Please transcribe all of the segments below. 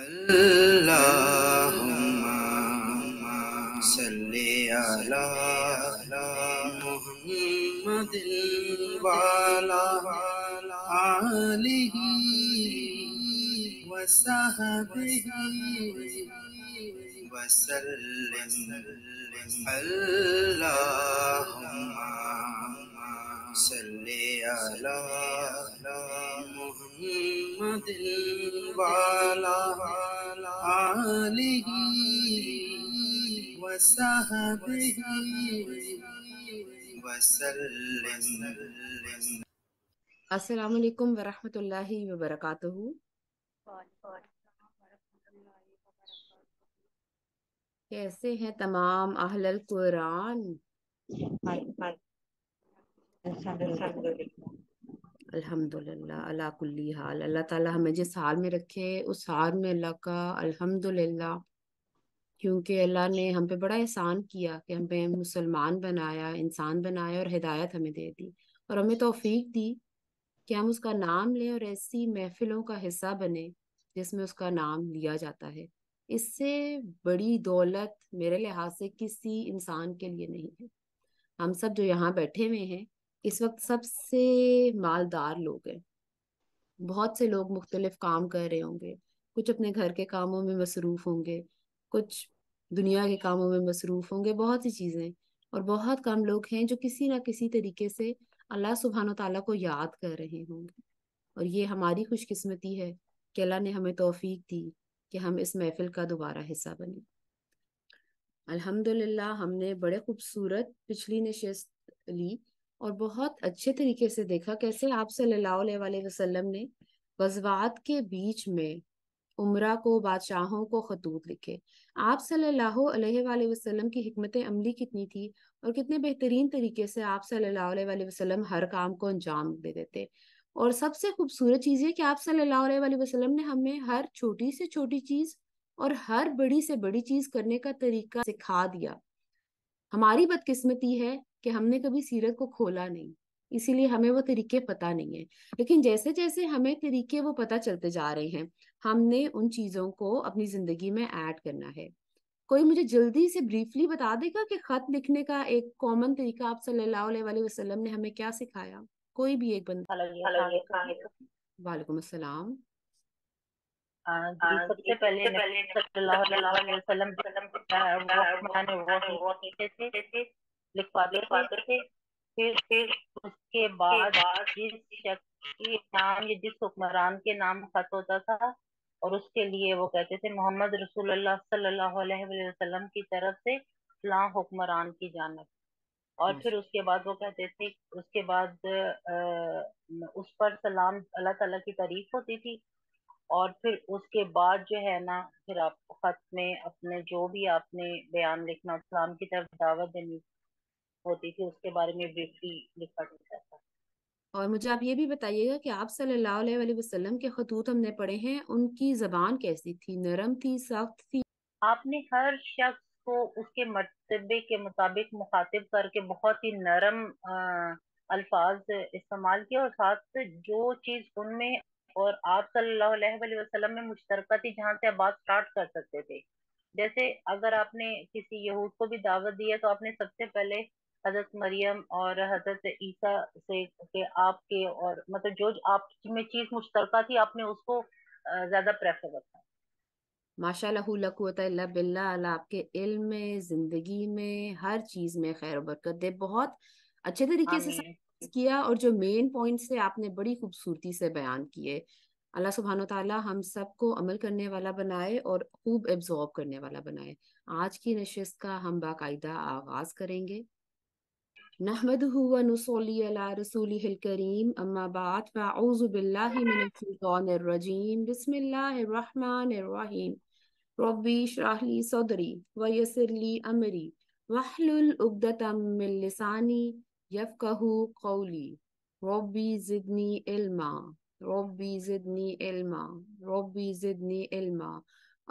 अल्लाहुम्मा सल्लि अला मुहम्मदिन वाला आलिहि वसहबिहि सल्ले अला मोहम्मद वाला आलिही अस्सलाम वालेकुम वरहमतुल्लाहि व बरकातुहू कैसे हैं तमाम अहल कुरान अल्हम्दुलिल्लाह अला कुल्ली हाल अल्लाह ताला हमें जिस हाल में रखे उस हाल में अल्लाह का अल्हम्दुलिल्लाह क्योंकि अल्लाह ने हम पे बड़ा एहसान किया कि हमें मुसलमान बनाया इंसान बनाया और हिदायत हमें दे दी और हमें तोफीक दी कि हम उसका नाम लें और ऐसी महफिलों का हिस्सा बने जिसमें उसका नाम लिया जाता है इससे बड़ी दौलत मेरे लिहाज से किसी इंसान के लिए नहीं है हम सब जो यहाँ बैठे हुए हैं इस वक्त सबसे मालदार लोग हैं बहुत से लोग मुख्तलिफ काम कर रहे होंगे कुछ अपने घर के कामों में मसरूफ़ होंगे कुछ दुनिया के कामों में मसरूफ़ होंगे बहुत सी चीज़ें और बहुत कम लोग हैं जो किसी ना किसी तरीके से अल्लाह सुबहान तला को याद कर रहे होंगे और ये हमारी खुशकिस्मती है कि अल्लाह ने हमें तोफीक दी कि हम इस महफिल का दोबारा हिस्सा बने अल्हम्दुलिल्लाह हमने बड़े खूबसूरत पिछली नशस्त ली और बहुत अच्छे तरीके से देखा कैसे आप सल्लल्लाहु वसल्लम ने गजवात के बीच में उमरा को बादशाहों को खतूत लिखे आप सल्लल्लाहु अलैहि वसल्लम की हमत अमली कितनी थी और कितने बेहतरीन तरीके से आप सल्लल्लाहु अलैहि वसल्लम हर काम को अंजाम दे देते और सबसे खूबसूरत चीज़ है कि आप सल्लल्लाहु अलैहि वसल्लम ने हमें हर छोटी से छोटी चीज़ और हर बड़ी से बड़ी चीज़ करने का तरीका सिखा दिया हमारी बदकिस्मती है कि हमने कभी सीरत को खोला नहीं इसीलिए हमें वो तरीके पता नहीं है लेकिन जैसे जैसे हमें तरीके वो पता चलते जा रहे हैं हमने उन चीजों को अपनी जिंदगी में ऐड करना है कोई मुझे जल्दी से ब्रीफली बता देगा कि खत लिखने का एक कॉमन तरीका आप सल्लल्लाहु अलैहि वसल्लम ने हमें क्या सिखाया कोई भी एक बंदा वालेकुम असलम हाँ, हाँ, सबसे पहले उसके बाद जिस के नाम या जिस हुक्मरान के नाम खत होता था और उसके लिए वो कहते थे मोहम्मद रसूलुल्लाह सल्लल्लाहु की तरफ से फलां हुक्मरान की जानब और फिर हम्म। उसके बाद वो कहते थे उसके बाद आ, उस पर सलाम अल्लाह ताला की तारीफ होती थी और फिर उसके बाद जो है ना फिर आप खत में अपने जो भी आपने बयान लिखना इस्लाम की तरफ दावत देनी होती थी उसके बारे में ब्रीफली लिखा जाता था और मुझे आप ये भी बताइएगा कि आप सल्लल्लाहु अलैहि वसल्लम के खतूत हमने पढ़े हैं उनकी जबान कैसी थी नरम थी सख्त थी आपने हर शख्स को उसके मरतबे के मुताबिक मुखातिब करके बहुत ही नरम अल्फाज इस्तेमाल किया और साथ जो चीज उनमें और आप सल्लाम में मुश्तरका थी जहाँ से आप बात स्टार्ट कर सकते थे जैसे अगर आपने किसी यहूद को भी दावत दी है तो आपने सबसे पहले हजरत मरियम और हजरत ईसा से के आपके और मतलब जो आप में चीज मुश्तरका थी आपने उसको ज्यादा प्रेफर रखा माशाला बिल्ला आपके इल्म में जिंदगी में हर चीज में खैर बरकत दे बहुत अच्छे तरीके से किया और जो मेन पॉइंट्स थे आपने बड़ी खूबसूरती से बयान किए अल्लाह सुबहान तला हम सबको अमल करने वाला बनाए और खूब एब्जॉर्ब करने वाला बनाए आज की नशस्त का हम बाकायदा आगाज करेंगे नहमद يفقه قولي ربي زدني علما ربي زدني علما ربي زدني علما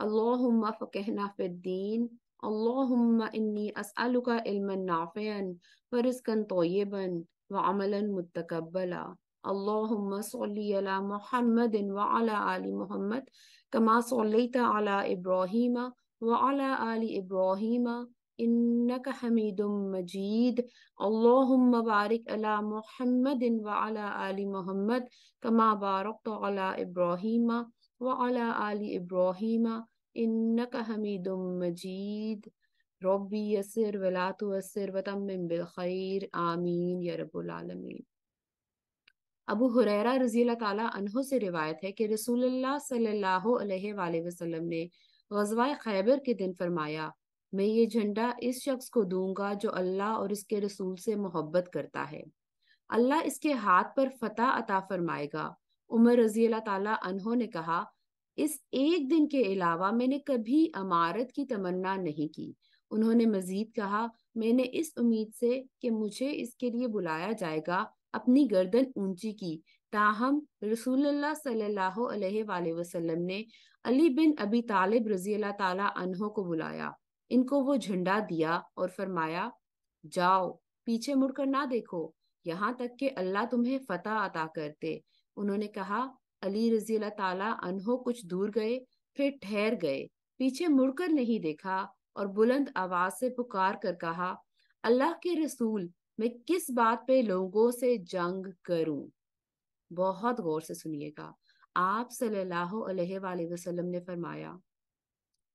اللهم فقهنا في الدين اللهم إني أسألك علما نافعا ورزقا طيبا وعملا متقبلا اللهم صل على محمد وعلى آل محمد كما صليت على إبراهيم وعلى آل إبراهيم इन्नक हमीदुम मजीद अल्लाहुम्म बारिक अला मुहम्मदिन व अला आली मोहम्मद कमा बारक तो अला इब्राहिम व अला आली इब्राहिम इन्नक हमीदुम मजीद रब्बी यसर वला तुअसर व तम्मिम बिल खैर आमीन या रब्बुल आलमीन अबू हुरैरा रजी अल्लाह से रिवायत है कि रसूलुल्लाह सल्लल्लाहु अलैहि वसल्लम ने गजवा खैबर के दिन फरमाया मैं ये झंडा इस शख्स को दूंगा जो अल्लाह और इसके रसूल से मोहब्बत करता है अल्लाह इसके हाथ पर फतह अता फरमाएगा उमर रजी अल्लाह ताला अनहों ने कहा इस एक दिन के अलावा मैंने कभी अमारत की तमन्ना नहीं की उन्होंने मजीद कहा मैंने इस उम्मीद से कि मुझे इसके लिए बुलाया जाएगा अपनी गर्दन ऊंची की ताहम रसूलुल्लाह सल्लल्लाहु अलैहि वसल्लम ने अली बिन अबी तालिब रजी अल्लाह ताला अनहों को बुलाया इनको वो झंडा दिया और फरमाया जाओ पीछे मुड़कर ना देखो यहाँ तक कि अल्लाह तुम्हें फतेह अता करते उन्होंने कहा अली रजी अल्लाह ताला अनहो कुछ दूर गए फिर ठहर गए पीछे मुड़कर नहीं देखा और बुलंद आवाज से पुकार कर कहा अल्लाह के रसूल मैं किस बात पे लोगों से जंग करूं बहुत गौर से सुनिएगा आप सल्लल्लाहु अलैहि वसल्लम ने फरमाया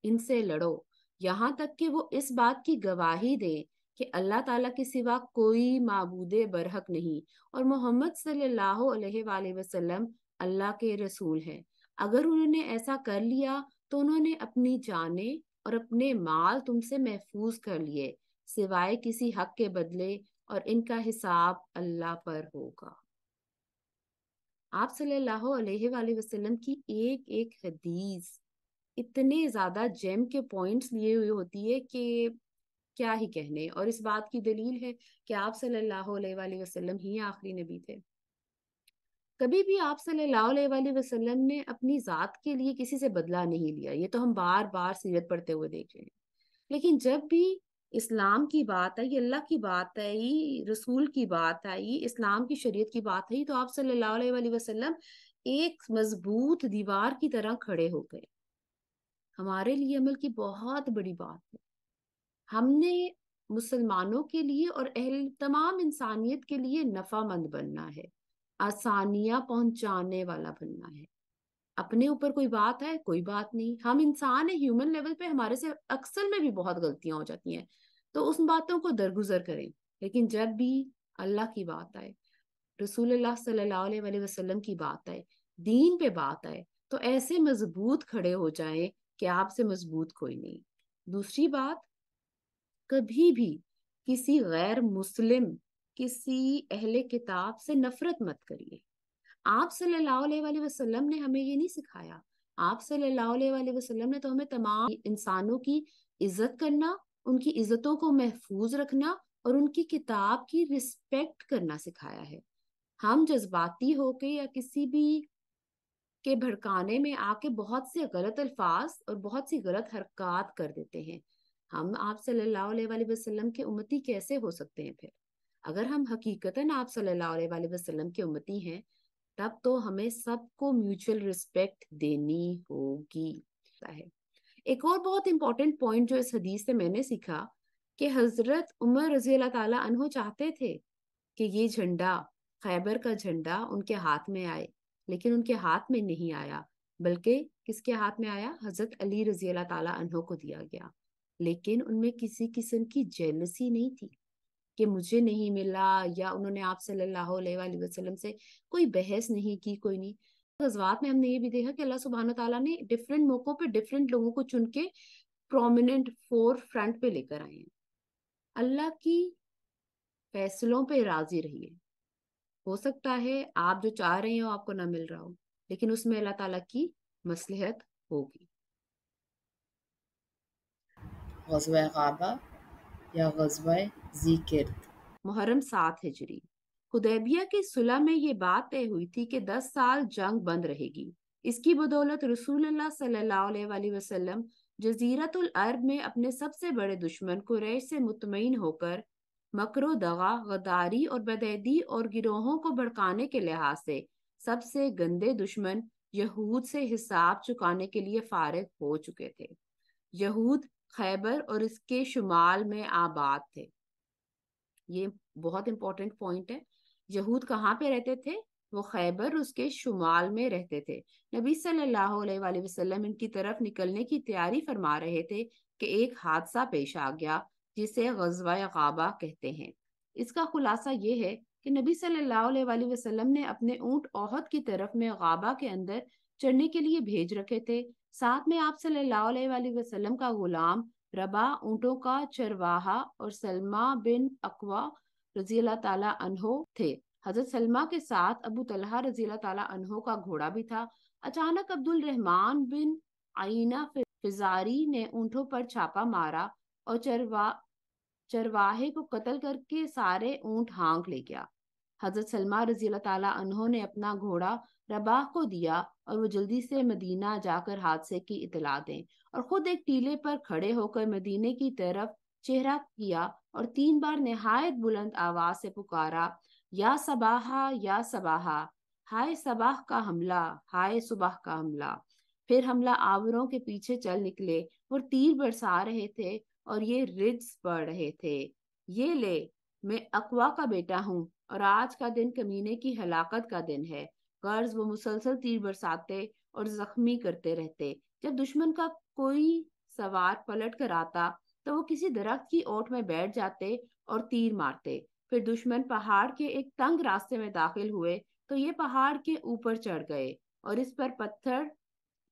इनसे लड़ो यहाँ तक कि वो इस बात की गवाही दें कि अल्लाह ताला के सिवा कोई मबूद बरहक नहीं और मोहम्मद सल्लल्लाहु अलैहि वसल्लम अल्लाह के रसूल हैं अगर उन्होंने ऐसा कर लिया तो उन्होंने अपनी जाने और अपने माल तुमसे महफूज कर लिए सिवाय किसी हक के बदले और इनका हिसाब अल्लाह पर होगा आप सल्लल्लाहु अलैहि वसल्लम की एक एक हदीस इतने ज्यादा जेम के पॉइंट्स लिए हुए होती है कि क्या ही कहने और इस बात की दलील है कि आप सल्लल्लाहु अलैहि वसल्लम ही आखिरी नबी थे कभी भी आप सल्लल्लाहु अलैहि वसल्लम ने अपनी जात के लिए किसी से बदला नहीं लिया ये तो हम बार बार सीरत पढ़ते हुए देख रहे हैं लेकिन जब भी इस्लाम की बात आई अल्लाह की बात आई रसूल की बात आई इस्लाम की शरीयत की बात आई तो आप सल्लल्लाहु अलैहि वसल्लम एक मजबूत दीवार की तरह खड़े हो गए हमारे लिए अमल की बहुत बड़ी बात है हमने मुसलमानों के लिए और अहल तमाम इंसानियत के लिए नफामंद बनना है आसानियां पहुंचाने वाला बनना है अपने ऊपर कोई बात है कोई बात नहीं हम इंसान है ह्यूमन लेवल पे हमारे से अक्सर में भी बहुत गलतियां हो जाती हैं तो उस बातों को दरगुजर करें लेकिन जब भी अल्लाह की बात आए रसूल सल्लल्लाहु अलैहि वसल्लम की बात आए दीन पे बात आए तो ऐसे मजबूत खड़े हो जाएं कि आपसे मजबूत कोई नहीं दूसरी बात कभी भी किसी गैर मुस्लिम किसी अहले किताब से नफरत मत करिए आप सल्लल्लाहु अलैहि वसल्लम ने हमें ये नहीं सिखाया आप सल्लल्लाहु अलैहि वसल्लम ने तो हमें तमाम इंसानों की इज्जत करना उनकी इज्जतों को महफूज रखना और उनकी किताब की रिस्पेक्ट करना सिखाया है हम जज्बाती होके या किसी भी के भड़काने में आके बहुत से गलत अल्फाज और बहुत सी गलत हरकत कर देते हैं हम आप सल्लल्लाहु अलैहि वसल्लम के उम्मती कैसे हो सकते हैं फिर अगर हम हकीकता आप सल्लल्लाहु अलैहि वसल्लम के उम्मती हैं तब तो हमें सबको म्यूचुअल रिस्पेक्ट देनी होगी है एक और बहुत इंपॉर्टेंट पॉइंट जो इस हदीस से मैंने सीखा कि हजरत उमर रजी अल्लाह अनहो चाहते थे कि ये झंडा खैबर का झंडा उनके हाथ में आए लेकिन उनके हाथ में नहीं आया बल्कि किसके हाथ में आया हजरत अली रजी अल्लाह को दिया गया लेकिन उनमें किसी किस्म की जेलसी नहीं थी कि मुझे नहीं मिला या उन्होंने आप सल्लल्लाहु वसल्लम से कोई बहस नहीं की कोई नहीं गजबात में हमने ये भी देखा कि अल्लाह सुबहान तला ने डिफरेंट मौकों पर डिफरेंट लोगों को चुन के प्रोमिनेंट फोर फ्रंट पे लेकर आए हैं अल्लाह की फैसलों पे राजी रहिए हो सकता है आप जो चाह रहे हो आपको ना मिल रहा हो लेकिन उसमें अल्लाह ताला की मसलहत होगी या मुहर्रम सात हिजरी हुदैबिया की सुलह में ये बात तय हुई थी कि दस साल जंग बंद रहेगी इसकी बदौलत रसूल सल्लल्लाहु अलैहि वसल्लम जजीरतुल अरब में अपने सबसे बड़े दुश्मन कुरैश से मुतमिन होकर मकरो दगा गदारी और बदैदी और गिरोहों को भड़काने के लिहाज से सबसे गंदे दुश्मन यहूद से हिसाब चुकाने के लिए फारग हो चुके थे यहूद खैबर और इसके शुमाल में आबाद थे ये बहुत इंपॉर्टेंट पॉइंट है यहूद कहाँ पे रहते थे वो खैबर उसके शुमाल में रहते थे नबी सल्लल्लाहु अलैहि वसल्लम इनकी तरफ निकलने की तैयारी फरमा रहे थे कि एक हादसा पेश आ गया जिसे गजवा गाबा कहते हैं इसका खुलासा यह है कि नबी सल्लल्लाहु अलैहि वसल्लम ने अपने ऊँट ओहद की तरफ में गाबा के अंदर चढ़ने के लिए भेज रखे थे साथ में आप सल्लल्लाहु अलैहि वसल्लम का गुलाम रबा ऊँटों का चरवाहा और सलमा बिन अकवा रजी अल्लाह तहो थे हजरत सलमा के साथ अबू तलहा रजी अल्लाह तहो का घोड़ा भी था अचानक अब्दुल रहमान बिन आईना फिजारी ने ऊँटों पर छापा मारा और चरवा चरवाहे को कत्ल करके सारे ऊंट हाँक ले गया हजरत सलमा रजी अल्लाह ने अपना घोड़ा रबाह को दिया और वो जल्दी से मदीना जाकर हादसे की इतला दें और खुद एक टीले पर खड़े होकर मदीने की तरफ चेहरा किया और तीन बार नहायत बुलंद आवाज से पुकारा या सबाहा या सबाहा हाय सबाह का हमला हाय सुबह का हमला फिर हमला आवरों के पीछे चल निकले और तीर बरसा रहे थे और ये रिज्स पढ़ रहे थे ये ले मैं अकवा का बेटा हूँ और आज का दिन कमीने की हलाकत का दिन है गर्ज वो मुसलसल तीर बरसाते और जख्मी करते रहते जब दुश्मन का कोई सवार पलट कर आता तो वो किसी दरख्त की ओट में बैठ जाते और तीर मारते फिर दुश्मन पहाड़ के एक तंग रास्ते में दाखिल हुए तो ये पहाड़ के ऊपर चढ़ गए और इस पर पत्थर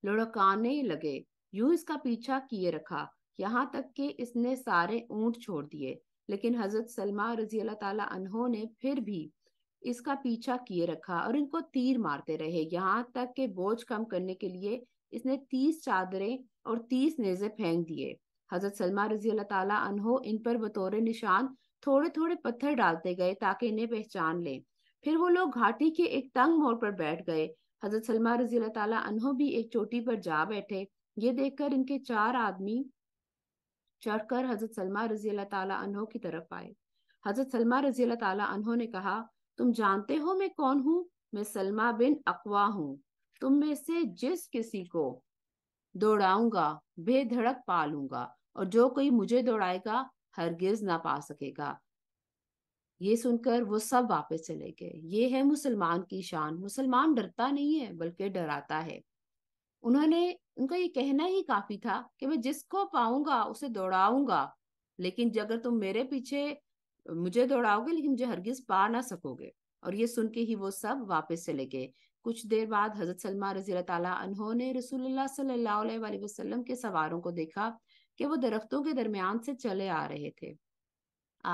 लुढ़काने लगे यूं इसका पीछा किए रखा यहाँ तक कि इसने सारे ऊंट छोड़ दिए लेकिन हजरत सलमा रजी अल्लाह ताला अनहो ने फिर भी इसका पीछा किए रखा और इनको तीर मारते रहे यहाँ तक के बोझ कम करने के लिए इसने तीस चादरें और तीस नेजे फेंक दिए हजरत सलमा रजी अल्लाह ताला अनहो इन पर बतौर निशान थोड़े थोड़े पत्थर डालते गए ताकि इन्हें पहचान लें फिर वो लोग घाटी के एक तंग मोड़ पर बैठ गए हजरत सलमा रजी अल्लाह ताला अनहो भी एक चोटी पर जा बैठे ये देखकर इनके चार आदमी चढ़कर हजरत सलमा रजी अल्लाह अनहो की तरफ आए हजरत सलमा रजी अल्लाह अनहो ने कहा तुम जानते हो मैं कौन हूँ मैं सलमा बिन अकवा हूँ तुम में से जिस किसी को दौड़ाऊंगा बेधड़क पा लूंगा और जो कोई मुझे दौड़ाएगा हरगिज ना पा सकेगा ये सुनकर वो सब वापस चले गए ये है मुसलमान की शान मुसलमान डरता नहीं है बल्कि डराता है उन्होंने उनका ये कहना ही काफी था कि मैं जिसको पाऊंगा उसे दौड़ाऊंगा लेकिन अगर तुम मेरे पीछे मुझे दौड़ाओगे लेकिन मुझे हरगिज पा ना सकोगे और ये सुन के ही वो सब वापस चले गए कुछ देर बाद हजरत सलमा रजी तहों ने वसल्लम के सवारों को देखा कि वो दरख्तों के दरमियान से चले आ रहे थे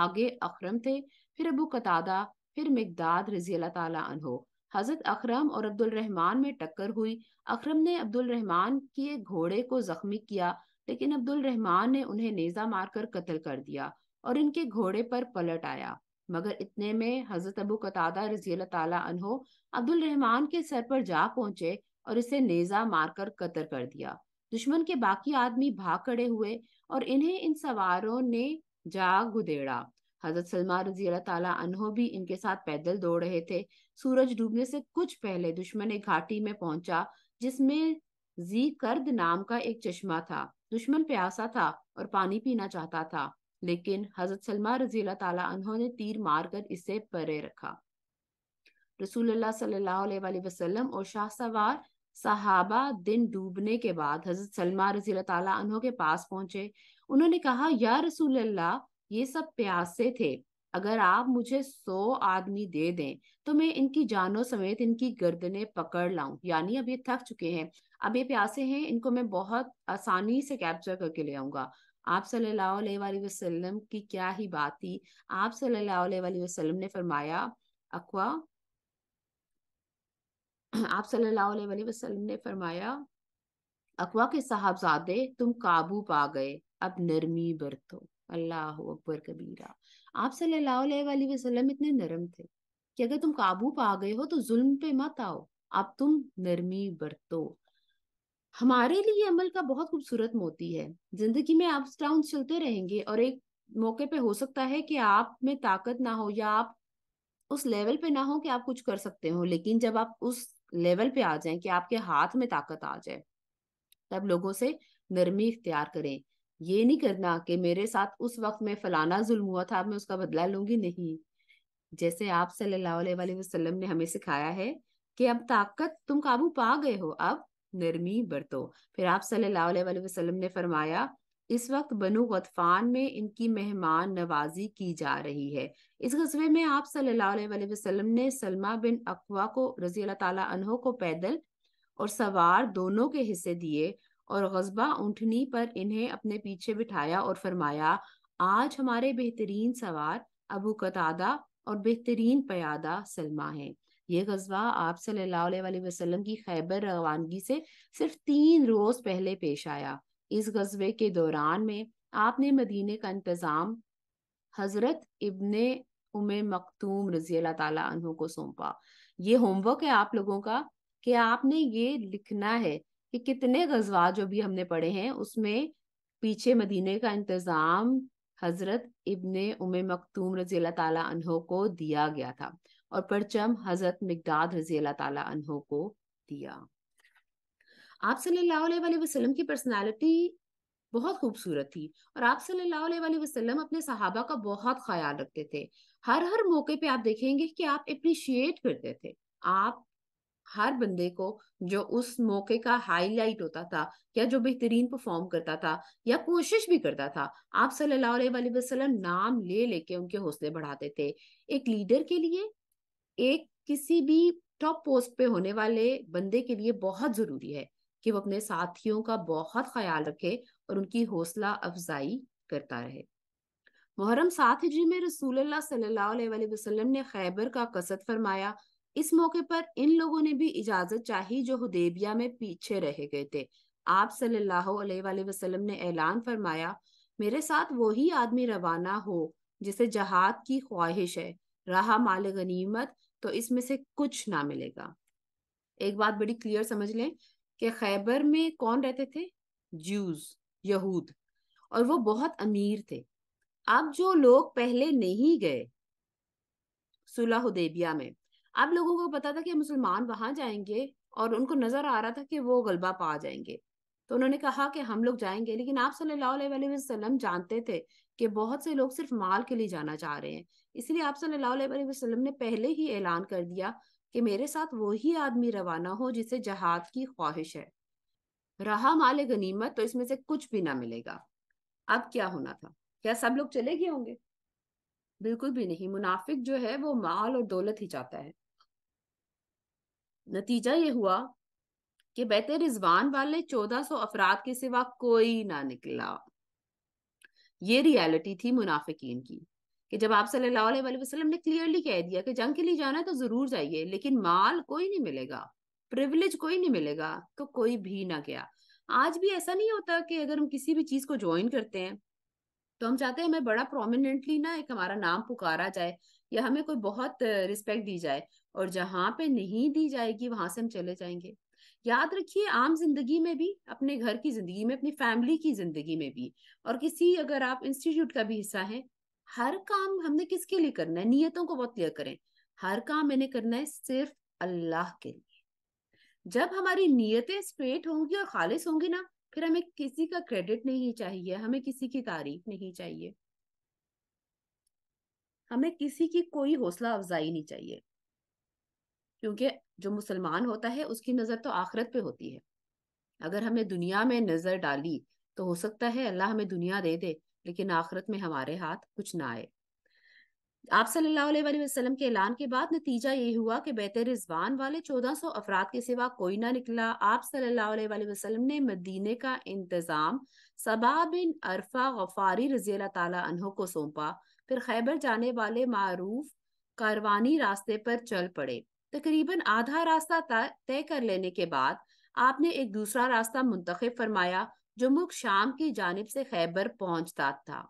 आगे अखरम थे फिर अबू कतादा फिर मिगदाद रजी अल्लाह तहों हजरत अखरम और रहमान में टक्कर हुई अखरम ने रहमान के घोड़े को जख्मी किया लेकिन रहमान ने उन्हें नेजा मारकर कत्ल कर दिया और इनके घोड़े पर पलट आया मगर इतने में हजरत अबू कतादा रजी अल्लाह रहमान के सर पर जा पहुंचे और इसे नेजा मारकर कतर कर दिया दुश्मन के बाकी आदमी भाग खड़े हुए और इन्हें इन सवारों ने जा गुदेड़ा हजरत सलमान रजी अल्लाह तला अनहो भी इनके साथ पैदल दौड़ रहे थे सूरज डूबने से कुछ पहले दुश्मन एक घाटी में पहुंचा जिसमें जी कर्द नाम का एक चश्मा था दुश्मन प्यासा था और पानी पीना चाहता था लेकिन हजरत सलमान रजी अल्लाह अनहो ने तीर मारकर इसे परे रखा रसूल सल्लल्लाहु वसल्लम और शाह सवार सहाबा दिन डूबने के बाद हजरत सलमा रजी अल्लाह के पास पहुंचे उन्होंने कहा या रसूल अल्लाह ये सब प्यासे थे अगर आप मुझे सौ आदमी दे दें तो मैं इनकी जानों समेत इनकी गर्दनें पकड़ लाऊं यानी अब ये थक चुके हैं अब ये प्यासे हैं इनको मैं बहुत आसानी से कैप्चर करके ले आऊंगा आप सल्लल्लाहु अलैहि वसल्लम की क्या ही बात थी आप सल्लल्लाहु अलैहि वसल्लम ने फरमाया अकवा आप सल्लल्लाहु अलैहि वसल्लम ने फरमाया अकवा के साहबजादे तुम काबू पा गए अब नरमी बरतो अल्लाह अकबर कबीरा आप सल्लल्लाहु वसल्लम इतने नरम थे कि अगर तुम काबू पा गए हो तो जुल्म पे मत आओ आप तुम नरमी बरतो हमारे लिए अमल का बहुत खूबसूरत मोती है जिंदगी में अप्स डाउन चलते रहेंगे और एक मौके पे हो सकता है कि आप में ताकत ना हो या आप उस लेवल पे ना हो कि आप कुछ कर सकते हो लेकिन जब आप उस लेवल पे आ जाए कि आपके हाथ में ताकत आ जाए तब लोगों से नरमी इख्तियार करें ये नहीं करना कि मेरे साथ उस वक्त में फलाना जुल्म हुआ था मैं उसका बदला लूंगी नहीं जैसे आप सल्लल्लाहु अलैहि वसल्लम ने हमें सिखाया है कि अब ताकत तुम काबू पा गए हो अब नरमी बरतो फिर आप सल्लल्लाहु अलैहि वसल्लम ने फरमाया इस वक्त बनु गतफान में इनकी मेहमान नवाजी की जा रही है इस गजबे में आप सल्लल्लाहु अलैहि वसल्लम ने सलमा बिन अकवा को रजी अल्लाह तला को पैदल और सवार दोनों के हिस्से दिए और गजबा ऊँटनी पर इन्हें अपने पीछे बिठाया और फरमाया आज हमारे बेहतरीन सवार अबू कतादा और बेहतरीन पयादा सलमा हैं ये गजबा आप सल्लल्लाहु वसल्लम की खैबर रवानगी से सिर्फ तीन रोज पहले पेश आया इस गजबे के दौरान में आपने मदीने का इंतज़ाम हजरत इब्ने उमे मखतूम रजी अल्लाह को सौंपा ये होमवर्क है आप लोगों का कि आपने ये लिखना है कि कितने गजवा जो भी हमने पढ़े हैं उसमें पीछे मदीने का इंतजाम हजरत इब्ने उम मखतूम रजी अल्लाह ताला अनहो को दिया गया था और परचम हजरत मिगदाद रजी अल्लाह ताला अनहो को दिया आप सल्लल्लाहु अलैहि वसल्लम की पर्सनालिटी बहुत खूबसूरत थी और आप सल्लल्लाहु अलैहि वसल्लम अपने सहाबा का बहुत ख्याल रखते थे हर हर मौके पे आप देखेंगे कि आप अप्रिशिएट करते थे आप हर बंदे को जो उस मौके का हाईलाइट होता था या जो बेहतरीन परफॉर्म करता था या कोशिश भी करता था आप सल्लल्लाहु अलैहि वसल्लम नाम ले लेके उनके हौसले बढ़ाते थे एक लीडर के लिए एक किसी भी टॉप पोस्ट पे होने वाले बंदे के लिए बहुत जरूरी है कि वो अपने साथियों का बहुत ख्याल रखे और उनकी हौसला अफजाई करता रहे मुहर्रम सात हिजरी में रसूल सल्लल्लाहु अलैहि वसल्लम ने खैबर का कसद फरमाया इस मौके पर इन लोगों ने भी इजाजत चाही जो हुदेबिया में पीछे रह गए थे आप सल्लल्लाहु अलैहि वसल्लम ने ऐलान फरमाया मेरे साथ वही आदमी रवाना हो जिसे जहाद की ख्वाहिश है रहा माल गनीमत तो इसमें से कुछ ना मिलेगा एक बात बड़ी क्लियर समझ लें कि खैबर में कौन रहते थे जूस यहूद और वो बहुत अमीर थे अब जो लोग पहले नहीं गए सुलह उदेबिया में अब लोगों को पता था कि मुसलमान वहां जाएंगे और उनको नजर आ रहा था कि वो गलबा पा जाएंगे तो उन्होंने कहा कि हम लोग जाएंगे लेकिन आप सल्लल्लाहु अलैहि वसल्लम जानते थे कि बहुत से लोग सिर्फ माल के लिए जाना चाह रहे हैं इसलिए आप सल्लल्लाहु अलैहि वसल्लम ने पहले ही ऐलान कर दिया कि मेरे साथ वही आदमी रवाना हो जिसे जहाद की ख्वाहिश है रहा माल गनीमत तो इसमें से कुछ भी ना मिलेगा अब क्या होना था क्या सब लोग चले गए होंगे बिल्कुल भी नहीं मुनाफिक जो है वो माल और दौलत ही चाहता है नतीजा ये हुआ कि बैत रिजवान वाले चौदह सौ अफराद के सिवा कोई ना निकला ये रियलिटी थी मुनाफिकीन की कि जब आप सल्लल्लाहु अलैहि वसल्लम ने क्लियरली कह दिया कि जंग के लिए जाना है तो जरूर जाइए लेकिन माल कोई नहीं मिलेगा प्रिविलेज कोई नहीं मिलेगा तो कोई भी ना गया आज भी ऐसा नहीं होता कि अगर हम किसी भी चीज को ज्वाइन करते हैं तो हम चाहते हैं हमें बड़ा प्रोमिनेंटली ना एक हमारा नाम पुकारा जाए या हमें कोई बहुत रिस्पेक्ट दी जाए और जहां पे नहीं दी जाएगी वहां से हम चले जाएंगे याद रखिए आम जिंदगी में भी अपने घर की जिंदगी में अपनी फैमिली की जिंदगी में भी और किसी अगर आप इंस्टीट्यूट का भी हिस्सा है हर काम हमने किसके लिए करना है नियतों को बहुत क्लियर करें हर काम मैंने करना है सिर्फ अल्लाह के लिए जब हमारी नियतें स्ट्रेट होंगी और खालिश होंगी ना फिर हमें किसी का क्रेडिट नहीं चाहिए हमें किसी की तारीफ नहीं चाहिए हमें किसी की कोई हौसला अफजाई नहीं चाहिए क्योंकि जो मुसलमान होता है उसकी नजर तो आखरत पे होती है अगर हमें दुनिया में नजर डाली तो हो सकता है अल्लाह हमें दुनिया दे दे लेकिन आखरत में हमारे हाथ कुछ ना आए आप सल्लल्लाहु अलैहि वसल्लम के ऐलान के बाद नतीजा ये हुआ कि बैत रिजवान वाले चौदह सौ अफराद के सिवा कोई ना निकला आप सल्लल्लाहु अलैहि वसल्लम ने मदीने का इंतजाम सबा बिन अरफा गफारी रजी अल्लाह को सौंपा फिर खैबर जाने वाले मारूफ कारवानी रास्ते पर चल पड़े तकरीबन आधा रास्ता तय कर लेने के बाद आपने एक दूसरा रास्ता मुंतखब फरमाया जो मुख शाम की जानब से खैबर पहुंचता था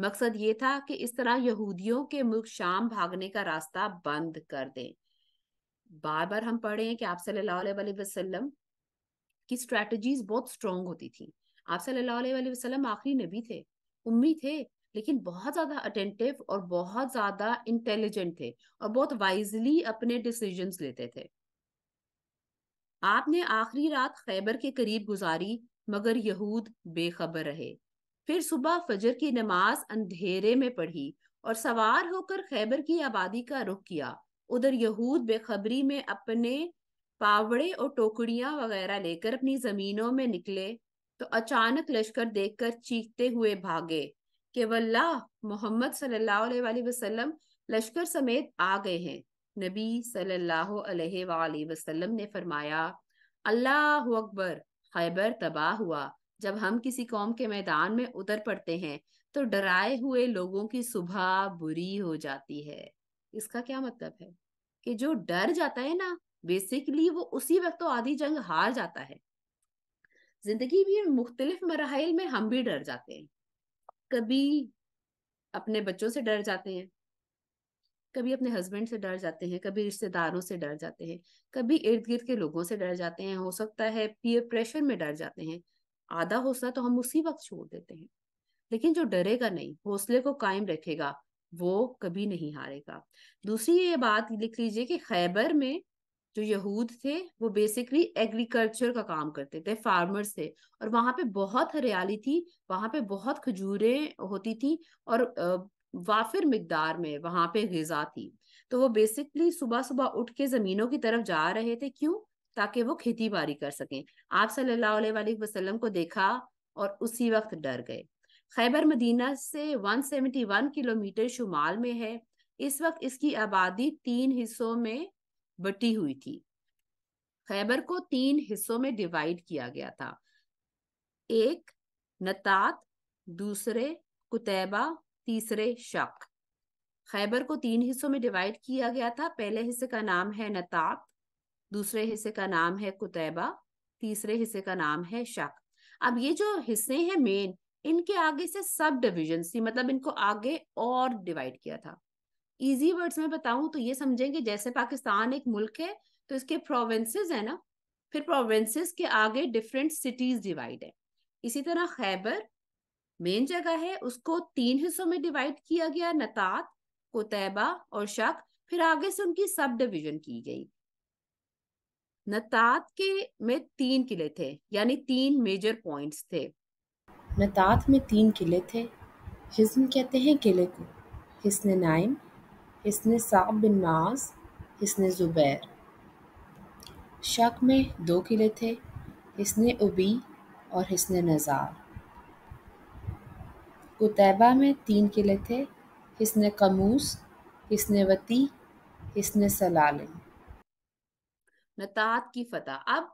मकसद ये था कि इस तरह यहूदियों के मुल्क शाम भागने का रास्ता बंद कर दें बार बार हम पढ़े हैं कि आप सल्लल्लाहु वसल्लम की स्ट्रेटजीज बहुत स्ट्रॉन्ग होती थी आप सल्लल्लाहु वसल्लम आखिरी नबी थे उम्मीद थे लेकिन बहुत ज्यादा अटेंटिव और बहुत ज्यादा इंटेलिजेंट थे और बहुत वाइजली अपने डिसीजन लेते थे आपने आखिरी रात खैबर के करीब गुजारी मगर यहूद बेखबर रहे फिर सुबह फजर की नमाज अंधेरे में पढ़ी और सवार होकर खैबर की आबादी का रुख किया उधर यहूद बेखबरी में अपने पावड़े और टोकरियां वगैरह लेकर अपनी जमीनों में निकले तो अचानक लश्कर देखकर चीखते हुए भागे कि वल्लाह मोहम्मद सल्लल्लाहु अलैहि वसल्लम लश्कर समेत आ गए हैं नबी सल्लल्लाहु अलैहि वसल्लम ने फरमाया अल्लाह अकबर खैबर तबाह हुआ जब हम किसी कौम के मैदान में उतर पड़ते हैं तो डराए हुए लोगों की सुबह बुरी हो जाती है इसका क्या मतलब है कि जो डर जाता है ना बेसिकली वो उसी वक्त तो आधी जंग हार जाता है जिंदगी भी मुख्तलिफ मराहल में हम भी डर जाते हैं कभी अपने बच्चों से डर जाते हैं कभी अपने हस्बैंड से डर जाते हैं कभी रिश्तेदारों से डर जाते हैं कभी इर्द गिर्द के लोगों से डर जाते हैं हो सकता है पीयर प्रेशर में डर जाते हैं आधा हौसला तो हम उसी वक्त छोड़ देते हैं लेकिन जो डरेगा नहीं हौसले को कायम रखेगा वो कभी नहीं हारेगा दूसरी ये बात लिख लीजिए कि खैबर में जो यहूद थे वो बेसिकली एग्रीकल्चर का काम करते थे फार्मर्स थे और वहाँ पे बहुत हरियाली थी वहाँ पे बहुत खजूरें होती थी और वाफिर मकदार में वहाँ पे गजा थी तो वो बेसिकली सुबह सुबह उठ के ज़मीनों की तरफ जा रहे थे क्यों ताकि वो खेती बाड़ी कर सकें आप सल्लल्लाहु अलैहि वसल्लम को देखा और उसी वक्त डर गए खैबर मदीना से 171 किलोमीटर शुमाल में है इस वक्त इसकी आबादी तीन हिस्सों में बटी हुई थी खैबर को तीन हिस्सों में डिवाइड किया गया था एक नतात दूसरे कुतैबा तीसरे शक खैबर को तीन हिस्सों में डिवाइड किया गया था पहले हिस्से का नाम है नतात दूसरे हिस्से का नाम है कुतैबा तीसरे हिस्से का नाम है शक अब ये जो हिस्से हैं मेन इनके आगे से सब डिविजन थी मतलब इनको आगे और डिवाइड किया था इजी वर्ड्स में बताऊं तो ये समझेंगे जैसे पाकिस्तान एक मुल्क है तो इसके प्रोविंसेस है ना फिर प्रोविंसेस के आगे डिफरेंट सिटीज डिवाइड है इसी तरह खैबर मेन जगह है उसको तीन हिस्सों में डिवाइड किया गया नतात कोतैबा और शक फिर आगे से उनकी सब डिविजन की गई नतात के में तीन किले थे यानी तीन मेजर पॉइंट्स थे नतात में तीन किले थे हिजम कहते हैं किले को हिस्न नाइम इसने साब बिन माज हिस्न ज़ुबैर शक में दो किले थे इसने उबी और इसने नज़ार कुतैबा में तीन किले थे इसने कमूस इसने वती इसने सलालिम नतात की फतह अब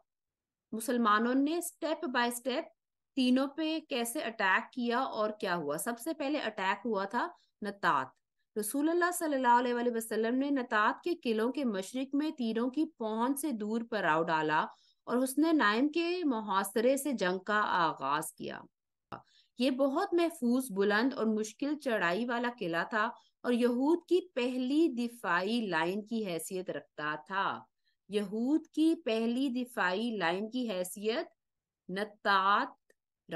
मुसलमानों ने स्टेप बाय स्टेप तीनों पे कैसे अटैक किया और क्या हुआ सबसे पहले अटैक हुआ था नतात रसूलुल्लाह सल्लल्लाहु अलैहि वसल्लम ने नतात के किलों के मशरक में तीरों की पहुंच से दूर आव डाला और उसने नाइम के मुहासरे से जंग का आगाज किया ये बहुत महफूज बुलंद और मुश्किल चढ़ाई वाला किला था और यहूद की पहली दिफाई लाइन की हैसियत रखता था यहूद की पहली दिफाई लाइन की हैसियत नतात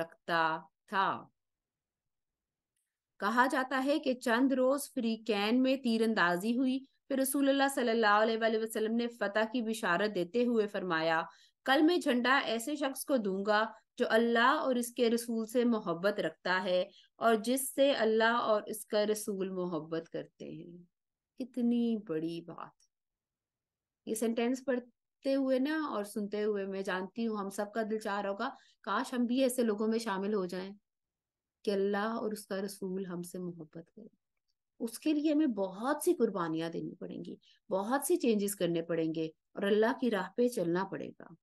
रखता था कहा जाता है कि चंद रोज फ्री कैन में तीरंदाजी हुई फिर रसूल सल्लल्लाहु ने फतेह की बिशारत देते हुए फरमाया कल मैं झंडा ऐसे शख्स को दूंगा जो अल्लाह और इसके रसूल से मोहब्बत रखता है और जिससे अल्लाह और इसका रसूल मोहब्बत करते हैं कितनी बड़ी बात ये सेंटेंस पढ़ते हुए ना और सुनते हुए मैं जानती हूँ हम सबका दिल चाह रहा होगा काश हम भी ऐसे लोगों में शामिल हो जाएं कि अल्लाह और उसका रसूल हमसे मोहब्बत करें उसके लिए हमें बहुत सी कुर्बानियां देनी पड़ेंगी बहुत सी चेंजेस करने पड़ेंगे और अल्लाह की राह पे चलना पड़ेगा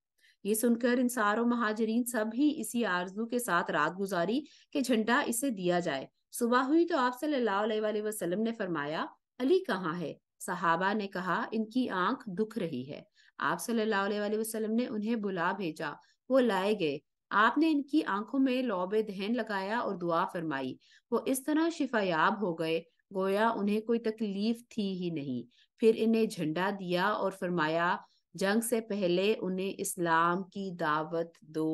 ये सुनकर इंसार और महाजरीन सब ही इसी आरजू के साथ रात गुजारी कि झंडा इसे दिया जाए सुबह हुई तो आप सल्लल्लाहु अलैहि वसल्लम ने फरमाया अली कहाँ है सहाबा ने कहा इनकी आंख दुख रही है आप सल्लल्लाहु अलैहि वसल्लम ने उन्हें बुला भेजा वो लाए गए आपने इनकी आंखों में लौब दहन लगाया और दुआ फरमाई वो इस तरह शिफायाब हो गए गोया उन्हें कोई तकलीफ थी ही नहीं फिर इन्हें झंडा दिया और फरमाया जंग से पहले उन्हें इस्लाम की दावत दो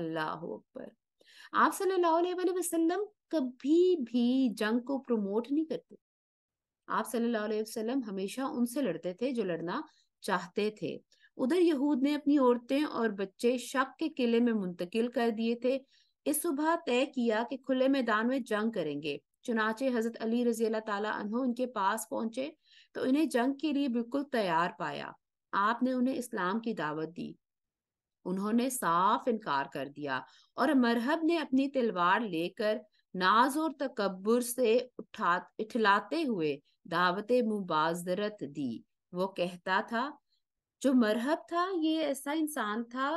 अल्लाह अकबर आप सल्लल्लाहु अलैहि वसल्लम कभी भी जंग को प्रमोट नहीं करते आप सल्लल्लाहु अलैहि वसल्लम हमेशा उनसे लड़ते थे जो लड़ना चाहते थे उधर यहूद ने अपनी औरतें और बच्चे शक के किले में मुंतकिल कर दिए थे इस सुबह तय किया कि खुले मैदान में जंग करेंगे चुनाचे हजरत अली रजी अल्लाह उनके पास पहुंचे तो इन्हें जंग के लिए बिल्कुल तैयार पाया आपने उन्हें इस्लाम की दावत दी उन्होंने साफ इनकार कर दिया और मरहब ने अपनी तलवार लेकर नाज और तकबर से उठा इठलाते हुए दावत मुबाजरत दी वो कहता था जो मरहब था ये ऐसा इंसान था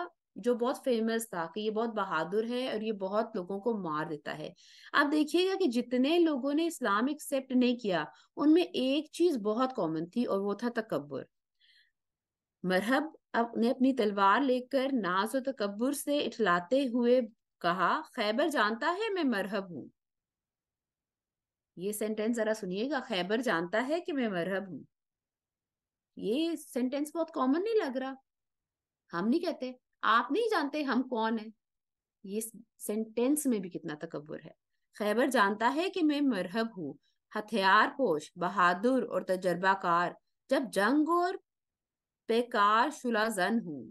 जो बहुत फेमस था कि ये बहुत बहादुर है और ये बहुत लोगों को मार देता है आप देखिएगा कि जितने लोगों ने इस्लाम एक्सेप्ट नहीं किया उनमें एक चीज बहुत कॉमन थी और वो था तकबर मरहब ने अपनी तलवार लेकर नाज और तकबर से इठलाते हुए कहा खैबर जानता है मैं मरहब हूं ये सेंटेंस जरा सुनिएगा खैबर जानता है कि मैं मरहब हूं ये सेंटेंस बहुत कॉमन नहीं लग रहा हम नहीं कहते आप नहीं जानते हम कौन है ये सेंटेंस में भी कितना तकबर है खैबर जानता है कि मैं मरहब हूँ हथियार पोश बहादुर और तजर्बाकार जब जंग और बेकार शुलाजन हूँ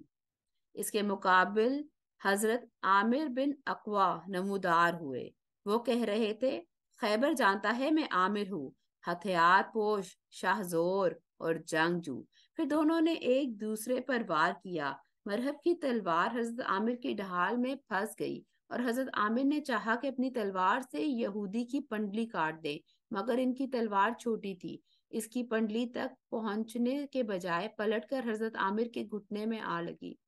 इसके मुकाबल हजरत आमिर बिन अकवा नमूदार हुए वो कह रहे थे खैबर जानता है मैं आमिर हूँ हथियार पोश शाहजोर और जंगजू फिर दोनों ने एक दूसरे पर वार किया मरहब की तलवार हजरत आमिर की ढाल में फंस गई और हजरत आमिर ने चाहा कि अपनी तलवार से यहूदी की पंडली काट दे मगर इनकी तलवार छोटी थी इसकी पंडली तक पहुंचने के बजाय पलटकर हजरत आमिर के घुटने में आ लगी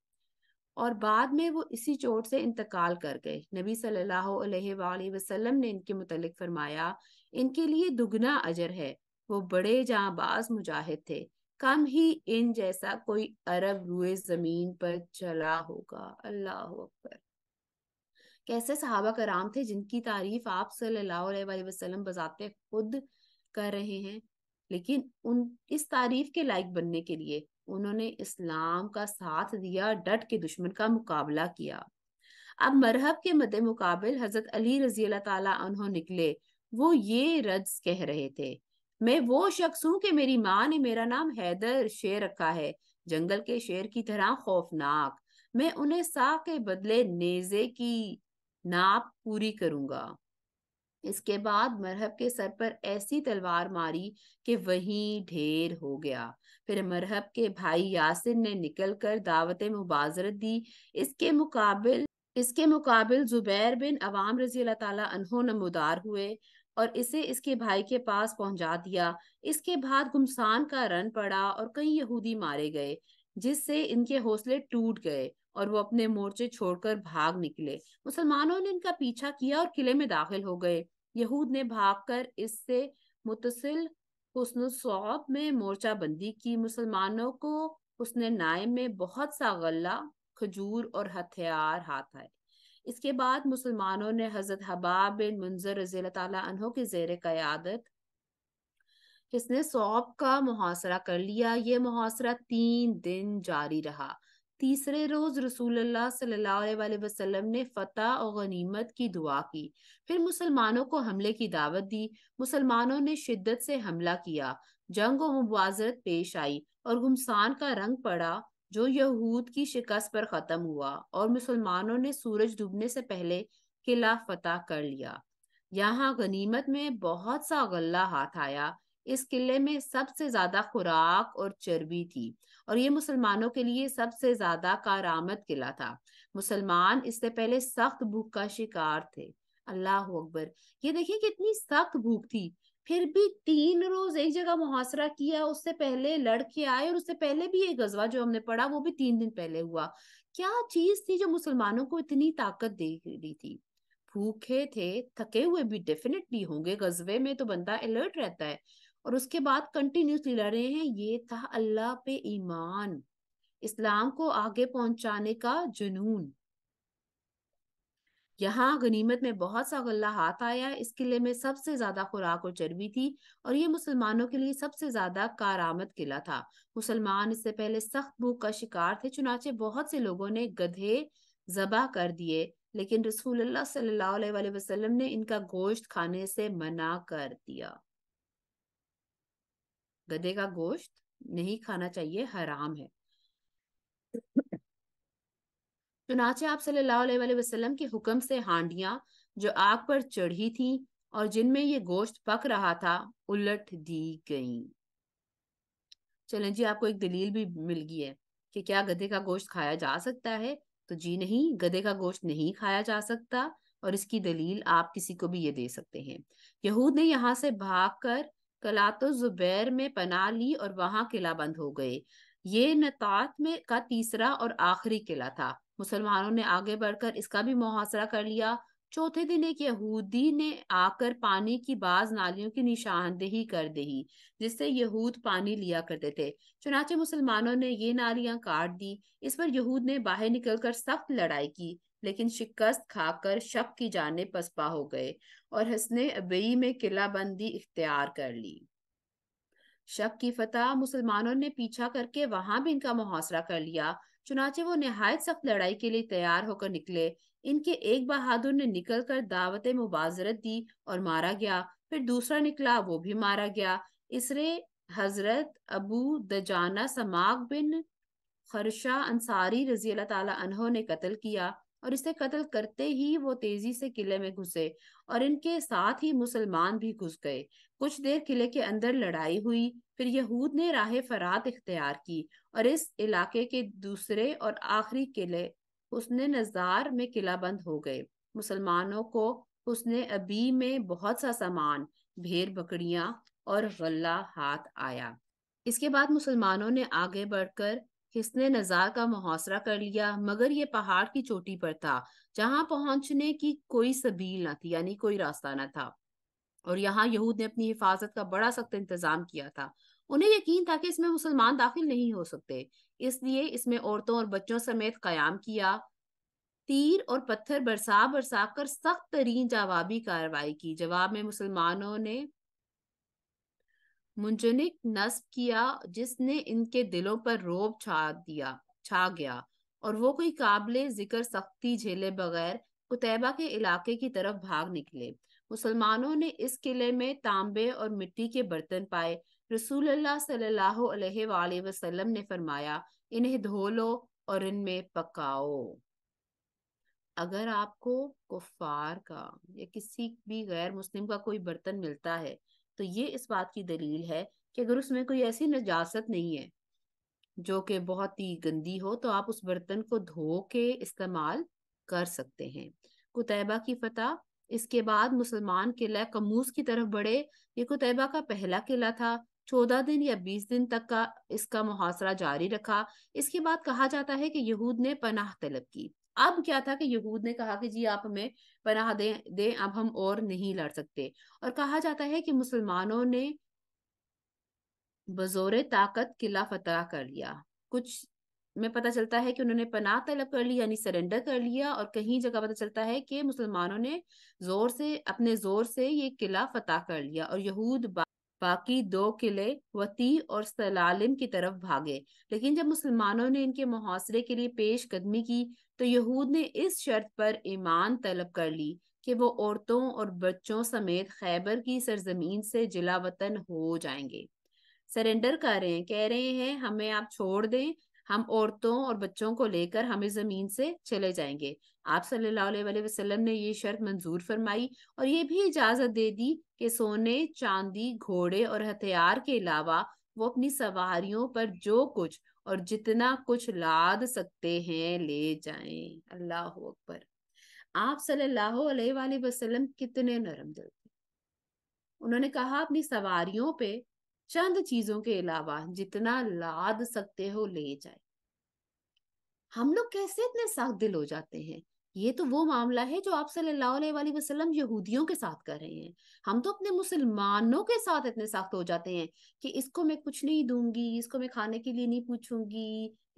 और बाद में वो इसी चोट से इंतकाल कर गए नबी सल्लल्लाहु अलैहि वसल्लम ने इनके मुतलिक फरमाया इनके लिए दुगना अजर है वो बड़े जाबाज मुजाहिद थे कम ही इन जैसा कोई अरब रुए जमीन पर चला होगा अल्लाह अकबर कैसे सहाबा कराम थे जिनकी तारीफ आप सल्लल्लाहु अलैहि वसल्लम बजाते खुद कर रहे हैं लेकिन उन इस तारीफ के लायक बनने के लिए उन्होंने इस्लाम का साथ दिया डट के दुश्मन का मुकाबला किया अब मरहब के मद्दे मुकाबल हजरत अली रजी अल्लाह निकले वो ये रज कह रहे थे मैं वो शख्स हूँ कि मेरी माँ ने मेरा नाम हैदर शेर रखा है जंगल के शेर की तरह खौफनाक मैं उन्हें सा के बदले नेजे की नाप पूरी करूंगा इसके बाद मरहब के सर पर ऐसी तलवार मारी कि वही ढेर हो गया फिर मरहब के भाई यासिन ने निकल कर दावत मुबाजरत दी इसके मुकाबल इसके मुकाबल जुबैर बिन अवाम रजी अल्लाह तला नमदार हुए और इसे इसके भाई के पास पहुंचा दिया इसके बाद गुमसान का रन पड़ा और कई यहूदी मारे गए जिससे इनके हौसले टूट गए और वो अपने मोर्चे छोड़कर भाग निकले मुसलमानों ने इनका पीछा किया और किले में दाखिल हो गए यहूद ने भागकर इससे मुतसिल में मोर्चा बंदी की मुसलमानों को उसने नाय में बहुत सा गल्ला खजूर और हथियार हाथ आए इसके बाद मुसलमानों ने हजरत हबाब बिन मुंजर रजील तहों के जेर क्यादत इसने सौब का मुहासरा कर लिया ये मुहासरा तीन दिन जारी रहा तीसरे रोज रसूल सल्लाम ने फतेह और गनीमत की दुआ की फिर मुसलमानों को हमले की दावत दी मुसलमानों ने शिद्दत से हमला किया जंग और मुबाजरत पेश आई और गुमसान का रंग पड़ा जो यहूद की शिकस्त पर खत्म हुआ और मुसलमानों ने सूरज डूबने से पहले किला फतह कर लिया यहाँ गनीमत में बहुत सा गल्ला हाथ आया इस किले में सबसे ज्यादा खुराक और चर्बी थी और ये मुसलमानों के लिए सबसे ज्यादा कारामत किला था मुसलमान इससे पहले सख्त भूख का शिकार थे अल्लाह अकबर ये देखिए कितनी सख्त भूख थी फिर भी तीन रोज एक जगह मुहासरा किया उससे पहले लड़के आए और उससे पहले भी ये गजवा जो हमने पढ़ा वो भी तीन दिन पहले हुआ क्या चीज थी जो मुसलमानों को इतनी ताकत दे रही थी भूखे थे थके हुए भी डेफिनेटली होंगे गजबे में तो बंदा अलर्ट रहता है और उसके बाद कंटिन्यूसली लड़ रहे हैं ये था अल्लाह पे ईमान इस्लाम को आगे पहुंचाने का जुनून यहाँ गनीमत में बहुत सा गल्ला हाथ आया इस किले में सबसे ज्यादा खुराक और चर्बी थी और ये मुसलमानों के लिए सबसे ज्यादा कारामद किला था मुसलमान इससे पहले सख्त भूख का शिकार थे चुनाचे बहुत से लोगों ने गधे जबा कर दिए लेकिन रसूल सल्लाम ने इनका गोश्त खाने से मना कर दिया गधे का गोश्त नहीं खाना चाहिए हराम है चुनाचे आप सल्लल्लाहु वसल्लम के हुक्म से हांडियां जो आग पर चढ़ी थी और जिनमें ये गोश्त पक रहा था उलट दी गई चलें जी आपको एक दलील भी मिल गई है कि क्या गधे का गोश्त खाया जा सकता है तो जी नहीं गधे का गोश्त नहीं खाया जा सकता और इसकी दलील आप किसी को भी ये दे सकते हैं यहूद ने यहाँ से भागकर कलातो जुबैर में पनाह ली और वहां किला बंद हो गए ये नतात में का तीसरा और आखिरी किला था मुसलमानों ने आगे बढ़कर इसका भी मुहासरा कर लिया चौथे दिन एक यहूदी ने आकर पानी की बाज नालियों की निशानदेही कर दी जिससे यहूद पानी लिया करते थे चुनाचे मुसलमानों ने ये नालियां काट दी इस पर यहूद ने बाहर निकलकर सख्त लड़ाई की लेकिन शिकस्त खाकर शक की जाने पसपा हो गए और हसने अबई में किलाबंदी इख्तियार कर ली शक की फतह मुसलमानों ने पीछा करके वहां भी इनका मुहासरा कर लिया चुनाचे वो नहायत सख्त लड़ाई के लिए तैयार होकर निकले इनके एक बहादुर ने निकल कर दावत मुबाजरत दी और मारा गया फिर दूसरा निकला वो भी मारा गया इसरे हजरत अबू दजाना समाग बिन खरशा अंसारी रजी अल्लाह ने कत्ल किया और इसे कत्ल करते ही वो तेजी से किले में घुसे और इनके साथ ही मुसलमान भी घुस गए कुछ देर किले के अंदर लड़ाई हुई फिर यहूद ने राह फरात इख्तियार की और इस इलाके के दूसरे और आखिरी किले उसने नजार में किला बंद हो गए मुसलमानों को उसने अभी में बहुत सा सामान भेड़ बकरियां और गल्ला हाथ आया इसके बाद मुसलमानों ने आगे बढ़कर हिसने नजार का मुहासरा कर लिया मगर ये पहाड़ की चोटी पर था जहां पहुंचने की कोई सबील ना थी यानी कोई रास्ता ना था और यहाँ यहूद ने अपनी हिफाजत का बड़ा सख्त इंतजाम किया था उन्हें यकीन था कि इसमें मुसलमान दाखिल नहीं हो सकते इसलिए इसमें औरतों और बच्चों समेत कयाम किया तीर और पत्थर बरसा बरसा कर सख्त तरीन जवाबी कार्रवाई की जवाब में मुसलमानों ने मुंजनिक नस्ब किया जिसने इनके दिलों पर रोब छा दिया छा गया और वो कोई काबिल जिक्र सख्ती झेले बगैर कुतैबा के इलाके की तरफ भाग निकले मुसलमानों ने इस किले में तांबे और मिट्टी के बर्तन पाए रसूल सल्लल्लाहु ने फरमाया इन्हें धो लो और इनमें पकाओ अगर आपको कुफार का या किसी भी गैर मुस्लिम का कोई बर्तन मिलता है तो ये इस बात की दलील है कि अगर उसमें कोई ऐसी नजासत नहीं है जो कि बहुत ही गंदी हो तो आप उस बर्तन को धो के इस्तेमाल कर सकते हैं कुतैबा की फतह इसके बाद मुसलमान किला कमूस की तरफ बढ़े ये कुतैबा का पहला किला था चौदह दिन या बीस दिन तक का इसका मुहासरा जारी रखा इसके बाद कहा जाता है कि यहूद ने पनाह तलब की अब क्या था कि यहूद ने कहा कि जी आप हमें पनाह दे दे अब हम और नहीं लड़ सकते और कहा जाता है कि मुसलमानों ने बजोरे ताकत किला फतह कर लिया कुछ में पता चलता है कि उन्होंने पनाह तलब कर ली यानी सरेंडर कर लिया और कहीं जगह पता चलता है कि मुसलमानों ने जोर से अपने जोर से ये किला फतह कर लिया और यहूद बाकी दो किले वती और सलालिम की तरफ भागे लेकिन जब मुसलमानों ने इनके मुहासरे के लिए पेश कदमी की तो यहूद ने इस शर्त पर ईमान तलब कर ली कि वो औरतों और बच्चों समेत खैबर की सरजमीन से जिला वतन हो जाएंगे सरेंडर कर रहे हैं कह रहे हैं हमें आप छोड़ दें हम औरतों और बच्चों को लेकर हमें ज़मीन से चले जाएंगे आप सल्लल्लाहु अलैहि वसल्लम ने ये शर्त मंजूर फरमाई और ये भी इजाज़त दे दी कि सोने चांदी घोड़े और हथियार के अलावा वो अपनी सवारियों पर जो कुछ और जितना कुछ लाद सकते हैं ले जाएं अल्लाह अकबर आप सल्लल्लाहु अलैहि वसल्लम कितने नरम दिल थे उन्होंने कहा अपनी सवारियों पे चंद चीजों के अलावा जितना लाद सकते हो ले जाए हम लोग कैसे इतने सख्त दिल हो जाते हैं ये तो वो मामला है जो आप सल्लल्लाहु अलैहि वसल्लम यहूदियों के साथ कर रहे हैं हम तो अपने मुसलमानों के साथ इतने सख्त हो जाते हैं कि इसको मैं कुछ नहीं दूंगी इसको मैं खाने के लिए नहीं पूछूंगी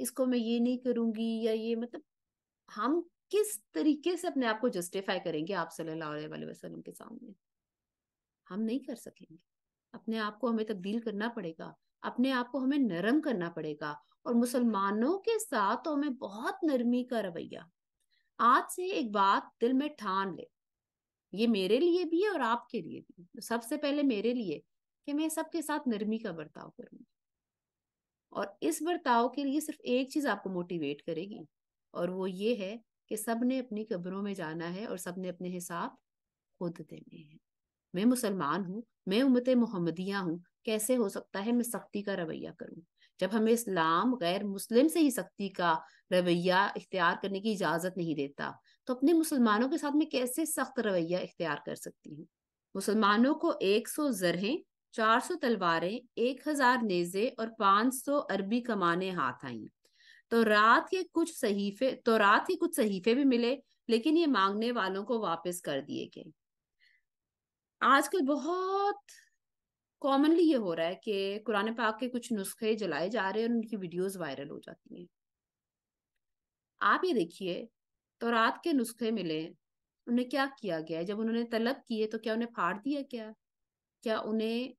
इसको मैं ये नहीं करूंगी या ये मतलब हम किस तरीके से अपने आप को जस्टिफाई करेंगे आप सल्लल्लाहु अलैहि वसल्लम के सामने हम नहीं कर सकेंगे अपने आप को हमें तब्दील करना पड़ेगा अपने आप को हमें नरम करना पड़ेगा और मुसलमानों के साथ तो हमें बहुत नरमी का रवैया आज से एक बात दिल में ठान ले ये मेरे लिए भी है और आपके लिए भी तो सबसे पहले मेरे लिए कि मैं सबके साथ नरमी का बर्ताव करूंगी और इस बर्ताव के लिए सिर्फ एक चीज आपको मोटिवेट करेगी और वो ये है कि सब ने अपनी कब्रों में जाना है और सब ने अपने हिसाब खुद देने हैं मैं मुसलमान हूँ मैं उमत मोहम्मदिया हूँ कैसे हो सकता है मैं सख्ती का रवैया करूँ जब हमें इस्लाम गैर मुस्लिम से ही सख्ती का रवैया इख्तियार करने की इजाज़त नहीं देता तो अपने मुसलमानों के साथ में कैसे सख्त रवैया इख्तियार कर सकती हूँ मुसलमानों को एक सौ जरहें चार सौ तलवारें एक हजार नेजे और पाँच सौ अरबी कमाने हाथ आई तो रात के कुछ सहीफे तो रात के कुछ सहीफे भी मिले लेकिन ये मांगने वालों को वापस कर दिए गए आजकल बहुत कॉमनली ये हो रहा है कि कुरान पाक के कुछ नुस्खे जलाए जा रहे हैं और उनकी वीडियोस वायरल हो जाती हैं आप ये देखिए तो रात के नुस्खे मिले उन्हें क्या किया गया जब उन्होंने तलब किए तो क्या उन्हें फाड़ दिया क्या क्या उन्हें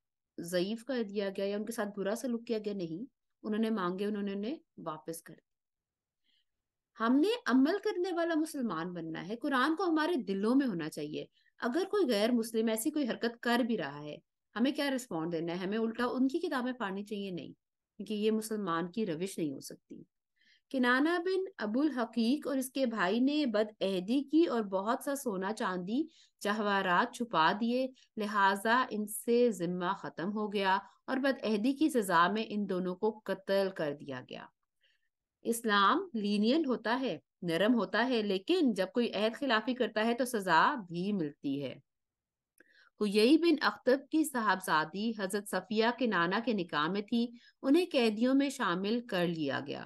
ज़यीफ कर दिया गया या उनके साथ बुरा सलूक किया गया नहीं उन्होंने मांगे उन्होंने उन्हें वापस कर हमने अमल करने वाला मुसलमान बनना है कुरान को हमारे दिलों में होना चाहिए अगर कोई गैर मुस्लिम ऐसी कोई हरकत कर भी रहा है हमें क्या रिस्पॉन्ड देना है हमें उल्टा उनकी किताबें पढ़नी चाहिए नहीं क्योंकि ये मुसलमान की रविश नहीं हो सकती किनाना बिन अबुल हकीक और इसके भाई ने अहदी की और बहुत सा सोना चांदी जहवारात छुपा दिए लिहाजा इनसे जिम्मा खत्म हो गया और अहदी की सजा में इन दोनों को कत्ल कर दिया गया इस्लाम लीनियन होता है नरम होता है लेकिन जब कोई अहद खिलाफी करता है तो सजा भी मिलती है तो हुई बिन अख्तब की साहबजादी हजरत सफिया के नाना के निकाह में थी उन्हें कैदियों में शामिल कर लिया गया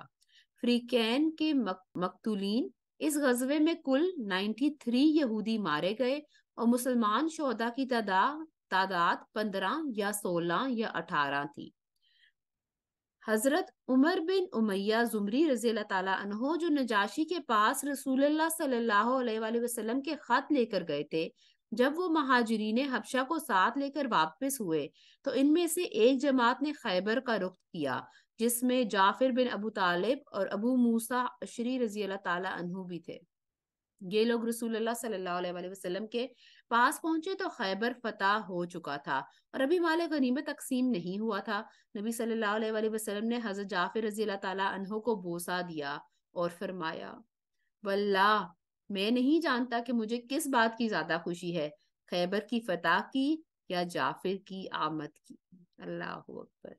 फ्रीकैन के मक, मकतुलीन इस गजबे में कुल 93 यहूदी मारे गए और मुसलमान शोदा की तादाद तादाद पंद्रह या सोलह या अठारह थी हजरत उमर बिन उमैया जुमरी रजील तहो जो नजाशी के पास रसूल सल्लल्लाहु के खत लेकर गए थे जब वो महाजरीन हबशा को साथ लेकर वापस हुए तो इनमें से एक जमात ने खैबर का रुख किया जिसमें जाफिर बिन अबू तालिब और अबू मूसा अशरी रजी अल्लाह ताला भी थे ये लोग रसूल सल्लाम के पास पहुंचे तो खैबर फतह हो चुका था और अभी माल गनीमत तकसीम नहीं हुआ था नबी सल्लल्लाहु अलैहि वसल्लम ने हजरत जाफिर रजी अल्लाह ताला को बोसा दिया और फरमाया वल्लाह मैं नहीं जानता कि मुझे किस बात की ज्यादा खुशी है खैबर की फतह की या जाफिर की आमद की अल्लाह अकबर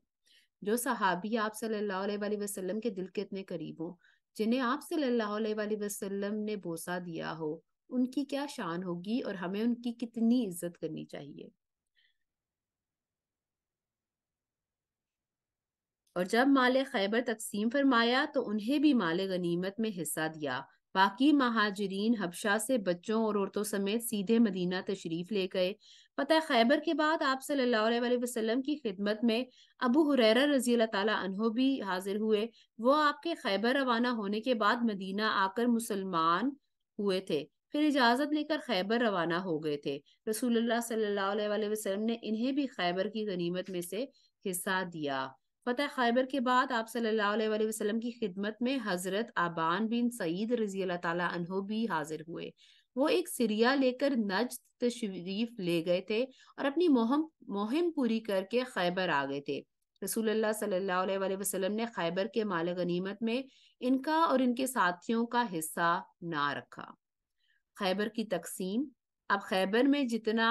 जो सहाबी आप सल्लल्लाहु अलैहि वसल्लम के दिल के इतने करीब हो जिन्हें आप सल्लल्लाहु अलैहि वसल्लम ने बोसा दिया हो उनकी क्या शान होगी और हमें उनकी कितनी इज्जत करनी चाहिए और जब माले खैबर तकसीम फरमाया तो उन्हें भी माले गनीमत में हिस्सा दिया बाकी महाजरीन हबशा से बच्चों और औरतों समेत सीधे मदीना तशरीफ ले गए पता खैबर के बाद आप सल्लल्लाहु अलैहि वसल्लम की खिदमत में अबू हुरैरा रजी अल्लाह तहो भी हाजिर हुए वो आपके खैबर रवाना होने के बाद मदीना आकर मुसलमान हुए थे फिर इजाज़त लेकर खैबर रवाना हो गए थे रसूलुल्लाह सल्लल्लाहु अलैहि वसल्लम ने इन्हें भी खैबर की गनीमत में से हिस्सा दिया फतेह खैबर के बाद आप सल्लल्लाहु अलैहि वसल्लम की खिदमत में हजरत आबान बिन सईद रजी अल्लाह ताला भी हाजिर हुए वो एक सिरिया लेकर नज तशरीफ ले गए थे और अपनी मुहम मुहिम पूरी करके खैबर आ गए थे रसूलुल्लाह सल्लल्लाहु अलैहि वसल्लम ने खैबर के माल गनीमत में इनका और इनके साथियों का हिस्सा ना रखा खैबर की तकसीम अब खैबर में जितना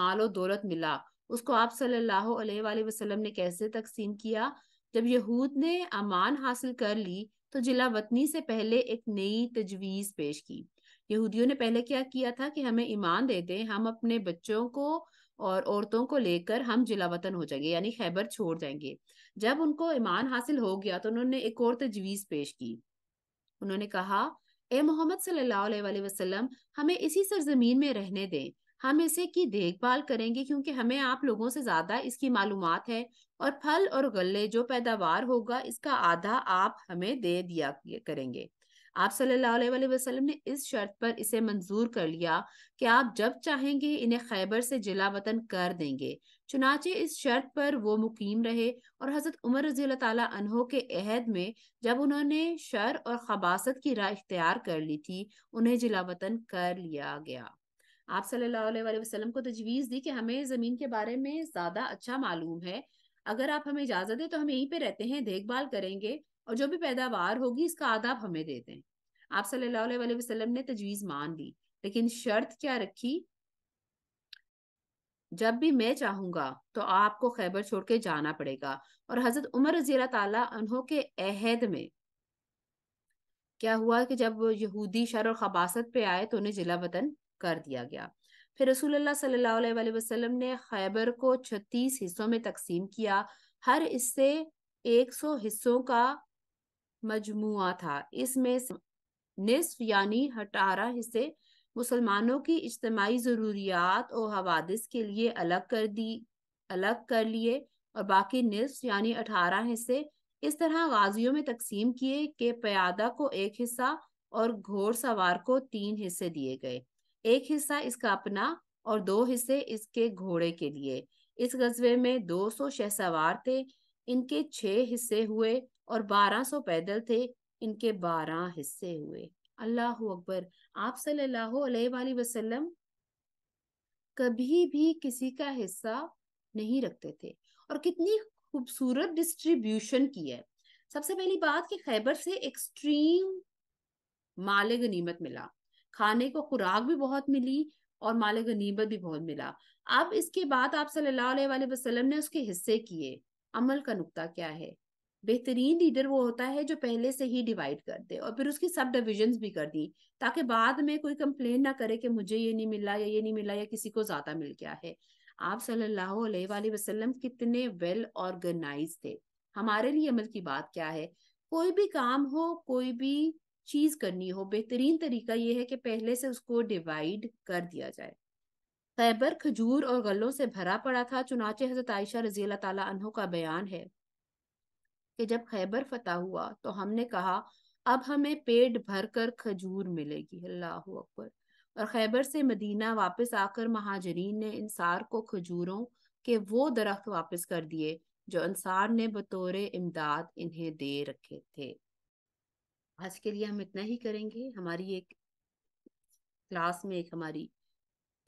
माल और दौलत मिला उसको आप सल्लल्लाहु अलैहि वसल्लम ने कैसे तकसीम किया जब यहूद ने अमान हासिल कर ली तो जिला वतनी से पहले एक नई तजवीज पेश की यहूदियों ने पहले क्या किया था कि हमें ईमान दे दें हम अपने बच्चों को और औरतों को लेकर हम जिला वतन हो जाएंगे यानी खैबर छोड़ जाएंगे जब उनको ईमान हासिल हो गया तो उन्होंने एक और तजवीज पेश की उन्होंने कहा ए मोहम्मद सल्लल्लाहु अलैहि वसल्लम हमें इसी सरजमीन में रहने दें हम इसे की देखभाल करेंगे क्योंकि हमें आप लोगों से ज्यादा इसकी मालूम है और फल और गले जो पैदावार होगा इसका आधा आप हमें दे दिया करेंगे आप सल्लल्लाहु अलैहि वसल्लम ने इस शर्त पर इसे मंजूर कर लिया कि आप जब चाहेंगे इन्हें खैबर से जिला वतन कर देंगे चुनाचे इस शर्त पर वो मुकीम रहे और हजरत उमर रजी तहो के अहद में जब उन्होंने शर और खबासत की राय इख्तियार कर ली थी उन्हें जिला वतन कर लिया गया आप सल्लल्लाहु अलैहि वसल्लम को तजवीज़ दी कि हमें ज़मीन के बारे में ज़्यादा अच्छा मालूम है अगर आप हमें इजाज़त दें तो हम यहीं पर रहते हैं देखभाल करेंगे और जो भी पैदावार होगी इसका आदाब हमें देते हैं आप सल्लल्लाहु अलैहि वसल्लम ने तजवीज़ मान ली लेकिन शर्त क्या रखी जब भी मैं चाहूंगा तो आपको खैबर छोड़ के जाना पड़ेगा और हजरत उमर रजी तला के अहद में क्या हुआ कि जब यहूदी शर और खबासत पे आए तो उन्हें जिला वतन कर दिया गया फिर रसूल सल्लल्लाहु अलैहि वसल्लम ने खैबर को छत्तीस हिस्सों में तकसीम किया हर हिस्से एक सौ हिस्सों का मजमुआ था इसमें निसफ यानी अठारह हिस्से मुसलमानों की इज्तमाही ज़रूरियात और हवादिस के लिए अलग कर दी अलग कर लिए और बाकी निसफ यानी अठारह हिस्से इस तरह गाजियों में तकसीम किए कि प्यादा को एक हिस्सा और घोड़सवार को तीन हिस्से दिए गए एक हिस्सा इसका अपना और दो हिस्से इसके घोड़े के लिए इस गजबे में 200 शहसवार थे इनके छह हिस्से हुए और 1200 पैदल थे इनके 12 हिस्से हुए अल्लाह अकबर आप सल्लल्लाहु अलैहि वसल्लम कभी भी किसी का हिस्सा नहीं रखते थे और कितनी खूबसूरत डिस्ट्रीब्यूशन की है सबसे पहली बात कि खैबर से एक्सट्रीम माले गनीमत मिला खाने को खुराक भी बहुत मिली और माल गनीबत भी बहुत मिला अब इसके बाद आप सल्लल्लाहु वसलम ने उसके हिस्से किए अमल का नुकता क्या है बेहतरीन लीडर वो होता है जो पहले से ही डिवाइड कर दे और फिर उसकी सब डिविजन भी कर दी ताकि बाद में कोई कंप्लेन ना करे कि मुझे ये नहीं मिला या ये नहीं मिला या किसी को ज्यादा मिल गया है आप सल्लल्लाहु अलैहि वसल्लम कितने वेल ऑर्गेनाइज थे हमारे लिए अमल की बात क्या है कोई भी काम हो कोई भी चीज करनी हो बेहतरीन तरीका ये है कि पहले से उसको डिवाइड कर दिया जाए खैबर खजूर और गलों से भरा पड़ा था चुनाचे हजरत आयशा रजी अल्लाह तहों का बयान है कि जब खैबर फतह हुआ तो हमने कहा अब हमें पेट भर कर खजूर मिलेगी अल्लाह अकबर और खैबर से मदीना वापस आकर महाजरीन ने इंसार को खजूरों के वो दरख्त वापस कर दिए जो अंसार ने बतौर इमदाद इन्हें दे रखे थे आज के लिए हम इतना ही करेंगे हमारी एक क्लास में एक हमारी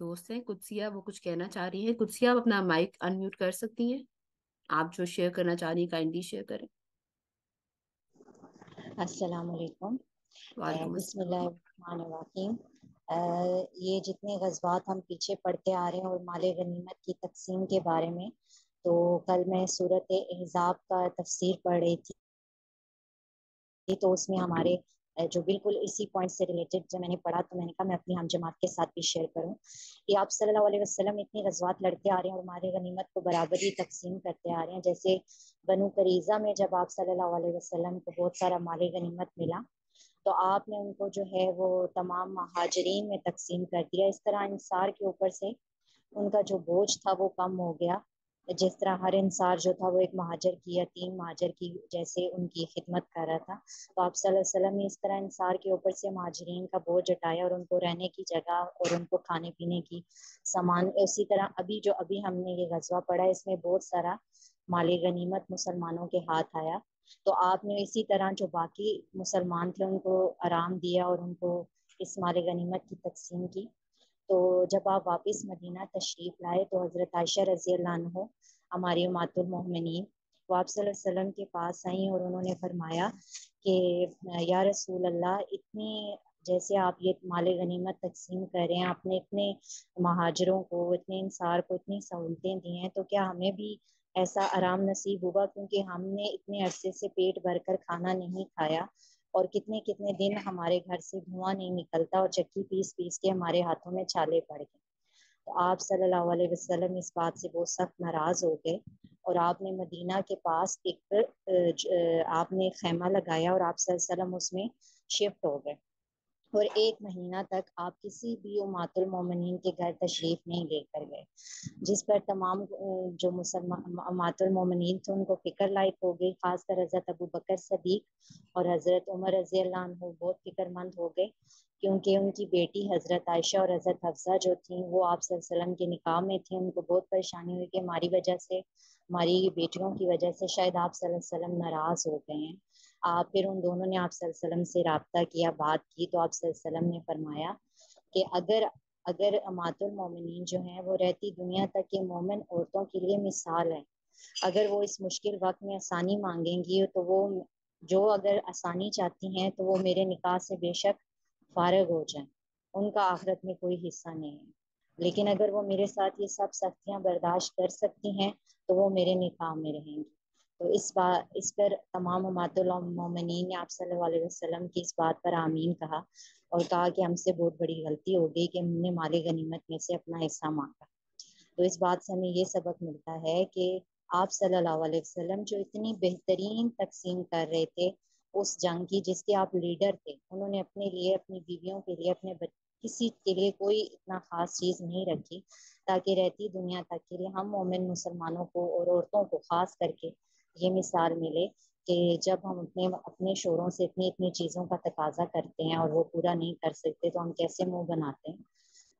दोस्त हैं कुत्सिया वो कुछ कहना चाह रही है कुत्सिया आप अपना माइक अनम्यूट कर सकती हैं आप जो शेयर करना चाह रही हैं काइंडली शेयर करें अस्सलाम वालेकुम बिस्मिल्लाहिर्रहमानिर्रहीम ये जितने गजबात हम पीछे पढ़ते आ रहे हैं और माले गनीमत की तकसीम के बारे में तो कल मैं सूरत एहजाब का तफसीर पढ़ रही थी तो उसमें हमारे जो बिल्कुल इसी पॉइंट से रिलेटेड जब मैंने पढ़ा तो मैंने कहा मैं अपनी हम जमात के साथ भी शेयर करूं कि आप सल्लल्लाहु अलैहि वसल्लम इतनी गजवात लड़ते आ रहे हैं और हमारे गनीमत को बराबरी तकसीम करते आ रहे हैं जैसे बनु करीजा में जब आप सल्लल्लाहु अलैहि वसल्लम को बहुत सारा माल गनीमत मिला तो आपने उनको जो है वो तमाम महाजरीन में तकसीम कर दिया इस तरह इंसार के ऊपर से उनका जो बोझ था वो कम हो गया जिस तरह हर इंसान जो था वो एक महाजर की यतीम महाजर की जैसे उनकी खिदमत कर रहा था तो आप ने इस तरह इंसार के ऊपर से महाजरीन का बोझ जटाया और उनको रहने की जगह और उनको खाने पीने की सामान उसी तरह अभी जो अभी हमने ये गजवा पढ़ा इसमें बहुत सारा माली गनीमत मुसलमानों के हाथ आया तो आपने इसी तरह जो बाकी मुसलमान थे उनको आराम दिया और उनको इस माल गनीमत की तकसीम की तो जब आप वापस मदीना तशरीफ लाए तो हज़रत आयशा रजी हो हमारी मातुलमोमिन आप वसल्लम के पास आई और उन्होंने फरमाया कि या रसूल अल्लाह इतनी जैसे आप ये माल गनीमत तकसीम कर रहे हैं आपने इतने महाजरों को इतने इंसार को इतनी सहूलतें दी हैं तो क्या हमें भी ऐसा आराम नसीब होगा क्योंकि हमने इतने अरसे से पेट भर कर खाना नहीं खाया और कितने कितने दिन हमारे घर से धुआं नहीं निकलता और चक्की पीस पीस के हमारे हाथों में छाले पड़ गए तो आप सल्लल्लाहु अलैहि वसल्लम इस बात से बहुत सख्त नाराज हो गए और आपने मदीना के पास एक आपने खेमा लगाया और आप वसल्लम उसमें शिफ्ट हो गए और एक महीना तक आप किसी भी मोमिन के घर तशरीफ नहीं लेकर गए जिस पर तमाम जो मुसलमान मातुलमोमिन थे उनको फिक्र लाइक हो गई खासकर हज़रत अबू बकर सदीक और हज़रत उमर रजी अल्लाह बहुत फिक्रमंद हो गए क्योंकि उनकी बेटी हज़रत आयशा और हज़रत हफ्जा जो थी वो आप सल्लम के निकाह में थी उनको बहुत परेशानी हुई कि हमारी वजह से हमारी बेटियों की वजह से शायद आप सल्लम नाराज़ हो गए हैं आ, फिर उन दोनों ने आप सल्लम से रबता किया बात की तो आप सल्लम ने फरमाया कि अगर अगर मातुल मोमिन जो हैं वो रहती दुनिया तक के मोमिन औरतों के लिए मिसाल है अगर वो इस मुश्किल वक्त में आसानी मांगेंगी तो वो जो अगर आसानी चाहती हैं तो वो मेरे निकाह से बेशक फारग हो जाए उनका आखरत में कोई हिस्सा नहीं है लेकिन अगर वो मेरे साथ ये सब सख्तियाँ बर्दाश्त कर सकती हैं तो वो मेरे निकाह में रहेंगी तो इस बात इस पर तमाम ममातमिन ने आप सल्लल्लाहु वसल्लम की इस बात पर आमीन कहा और कहा कि हमसे बहुत बड़ी गलती हो गई कि हमने माले गनीमत में से अपना हिस्सा मांगा तो इस बात से हमें ये सबक मिलता है कि आप सल्लल्लाहु अलैहि वसल्लम जो इतनी बेहतरीन तकसीम कर रहे थे उस जंग की जिसके आप लीडर थे उन्होंने अपने लिए अपनी बीवियों के लिए अपने किसी के लिए कोई इतना खास चीज नहीं रखी ताकि रहती दुनिया तक के लिए हम मोमिन मुसलमानों को और औरतों को खास करके ये मिसाल मिले कि जब हम अपने अपने शोरों से इतनी इतनी चीज़ों का तकाजा करते हैं और वो पूरा नहीं कर सकते तो हम कैसे मुंह बनाते हैं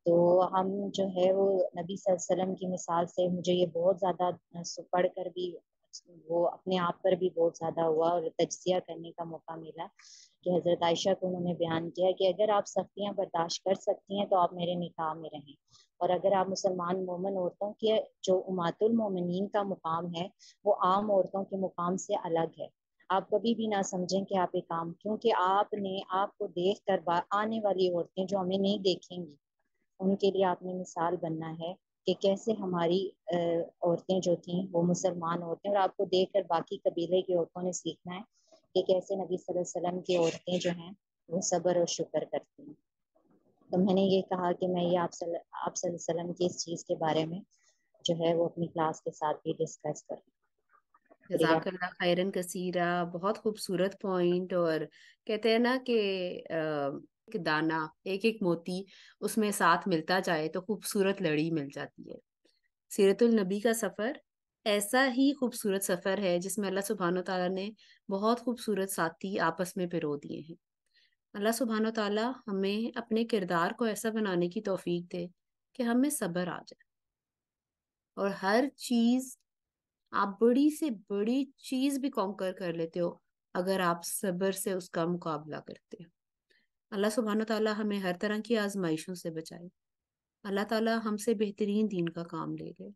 तो हम जो है वो नबी वसल्लम की मिसाल से मुझे ये बहुत ज़्यादा पढ़ कर भी वो अपने आप पर भी बहुत ज़्यादा हुआ और तजिया करने का मौका मिला कि हज़रत आयशा को उन्होंने बयान किया कि अगर आप सख्तियाँ बर्दाश्त कर सकती हैं तो आप मेरे निकाह में रहें और अगर आप मुसलमान मोमन औरतों के जो उमातुल मोमिन का मुकाम है वो आम औरतों के मुकाम से अलग है आप कभी भी ना समझें कि आप एक काम क्योंकि आपने आपको देख कर आने वाली औरतें जो हमें नहीं देखेंगी उनके लिए आपने मिसाल बनना है कि कैसे हमारी औरतें जो थीं वो मुसलमान औरतें और आपको देख कर बाकी कबीले की औरतों ने सीखना है कि कैसे नबी वसल्लम की औरतें जो हैं वो सब्र और शुक्र करती हैं तो मैंने ये कहा कि मैं ये आप सल, आप सल की इस चीज़ के बारे में जो है वो अपनी क्लास के साथ भी डिस्कस कर जजाकल्ला खैरन कसीरा बहुत खूबसूरत पॉइंट और कहते हैं ना कि एक दाना एक एक मोती उसमें साथ मिलता जाए तो खूबसूरत लड़ी मिल जाती है सीरतुल नबी का सफ़र ऐसा ही खूबसूरत सफ़र है जिसमें अल्लाह सुबहान तला ने बहुत खूबसूरत साथी आपस में पिरो दिए हैं अल्लाह सुबहान तला हमें अपने किरदार को ऐसा बनाने की तोफीक दे कि हमें सब्र आ जाए और हर चीज़ आप बड़ी से बड़ी चीज़ भी कॉन्कर कर लेते हो अगर आप सब्र से उसका मुकाबला करते हो अल्लाह सुबहान तला हमें हर तरह की आजमाइशों से बचाए अल्लाह ताला हमसे बेहतरीन दीन का काम ले गए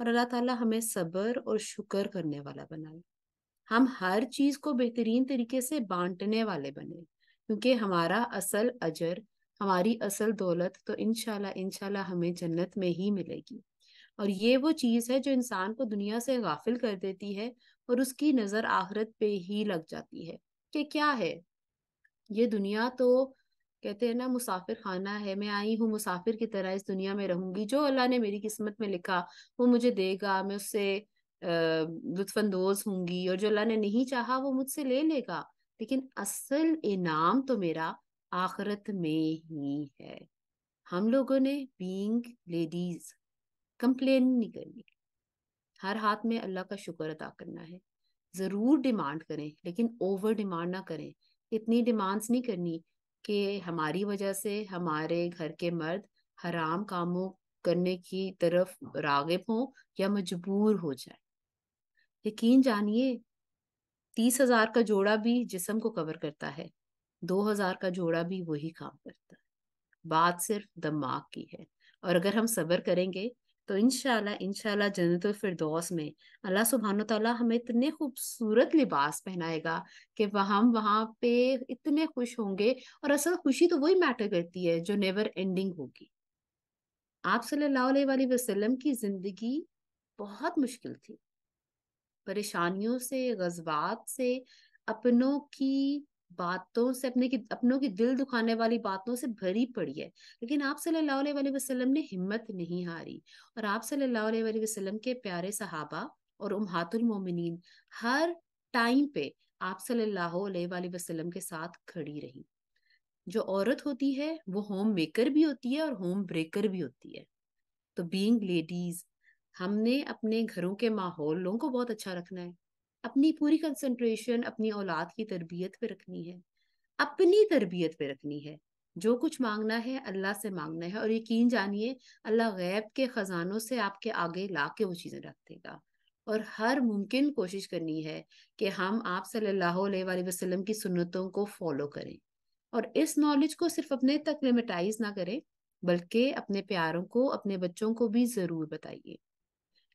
और अल्लाह ताला हमें सब्र और शुक्र करने वाला बनाए हम हर चीज़ को बेहतरीन तरीके से बांटने वाले बने क्योंकि हमारा असल अजर हमारी असल दौलत तो इनशाला इनशाला हमें जन्नत में ही मिलेगी और ये वो चीज़ है जो इंसान को दुनिया से गाफिल कर देती है और उसकी नज़र आखरत पे ही लग जाती है कि क्या है ये दुनिया तो कहते हैं ना मुसाफिर खाना है मैं आई हूँ मुसाफिर की तरह इस दुनिया में रहूंगी जो अल्लाह ने मेरी किस्मत में लिखा वो मुझे देगा मैं उससे अः लुफानंदोज होंगी और जो अल्लाह ने नहीं चाहा वो मुझसे ले लेगा लेकिन असल इनाम तो मेरा आखरत में ही है हम लोगों ने बीइंग लेडीज कंप्लेन नहीं करनी हर हाथ में अल्लाह का शुक्र अदा करना है ज़रूर डिमांड करें लेकिन ओवर डिमांड ना करें इतनी डिमांड्स नहीं करनी कि हमारी वजह से हमारे घर के मर्द हराम कामों करने की तरफ रागिब हों या मजबूर हो जाए यकीन जानिए तीस हजार का जोड़ा भी जिसम को कवर करता है दो हजार का जोड़ा भी वही काम करता है बात सिर्फ दमाग की है और अगर हम सब्र करेंगे तो इनशाला इनशाला जन्नत फिरदौस में अल्लाह सुबहान तला हमें इतने खूबसूरत लिबास पहनाएगा कि वह हम वहाँ पे इतने खुश होंगे और असल खुशी तो वही मैटर करती है जो नेवर एंडिंग होगी आप सल्लल्लाहु अलैहि वसल्लम की जिंदगी बहुत मुश्किल थी परेशानियों से गजबात से अपनों की बातों से अपने की अपनों की दिल दुखाने वाली बातों से भरी पड़ी है लेकिन आप सल्लल्लाहु अलैहि वसल्लम ने हिम्मत नहीं हारी और आप सल्लल्लाहु अलैहि वसल्लम के प्यारे सहाबा और उमहातुल मोमिनीन हर टाइम पे आप सल्लल्लाहु अलैहि वसल्लम के साथ खड़ी रही जो औरत होती है वो होम मेकर भी होती है और होम ब्रेकर भी होती है तो बीइंग लेडीज हमने अपने घरों के माहौलों को बहुत अच्छा रखना है अपनी पूरी कंसंट्रेशन अपनी औलाद की तरबियत पे रखनी है अपनी तरबियत पे रखनी है जो कुछ मांगना है अल्लाह से मांगना है और यकीन जानिए अल्लाह गैब के खजानों से आपके आगे ला के वो चीज़ें रख देगा और हर मुमकिन कोशिश करनी है कि हम आप सल्लल्लाहु अलैहि वसल्लम की सुन्नतों को फॉलो करें और इस नॉलेज को सिर्फ अपने तक लिमिटाइज ना करें बल्कि अपने प्यारों को अपने बच्चों को भी ज़रूर बताइए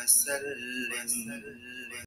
Sous-titrage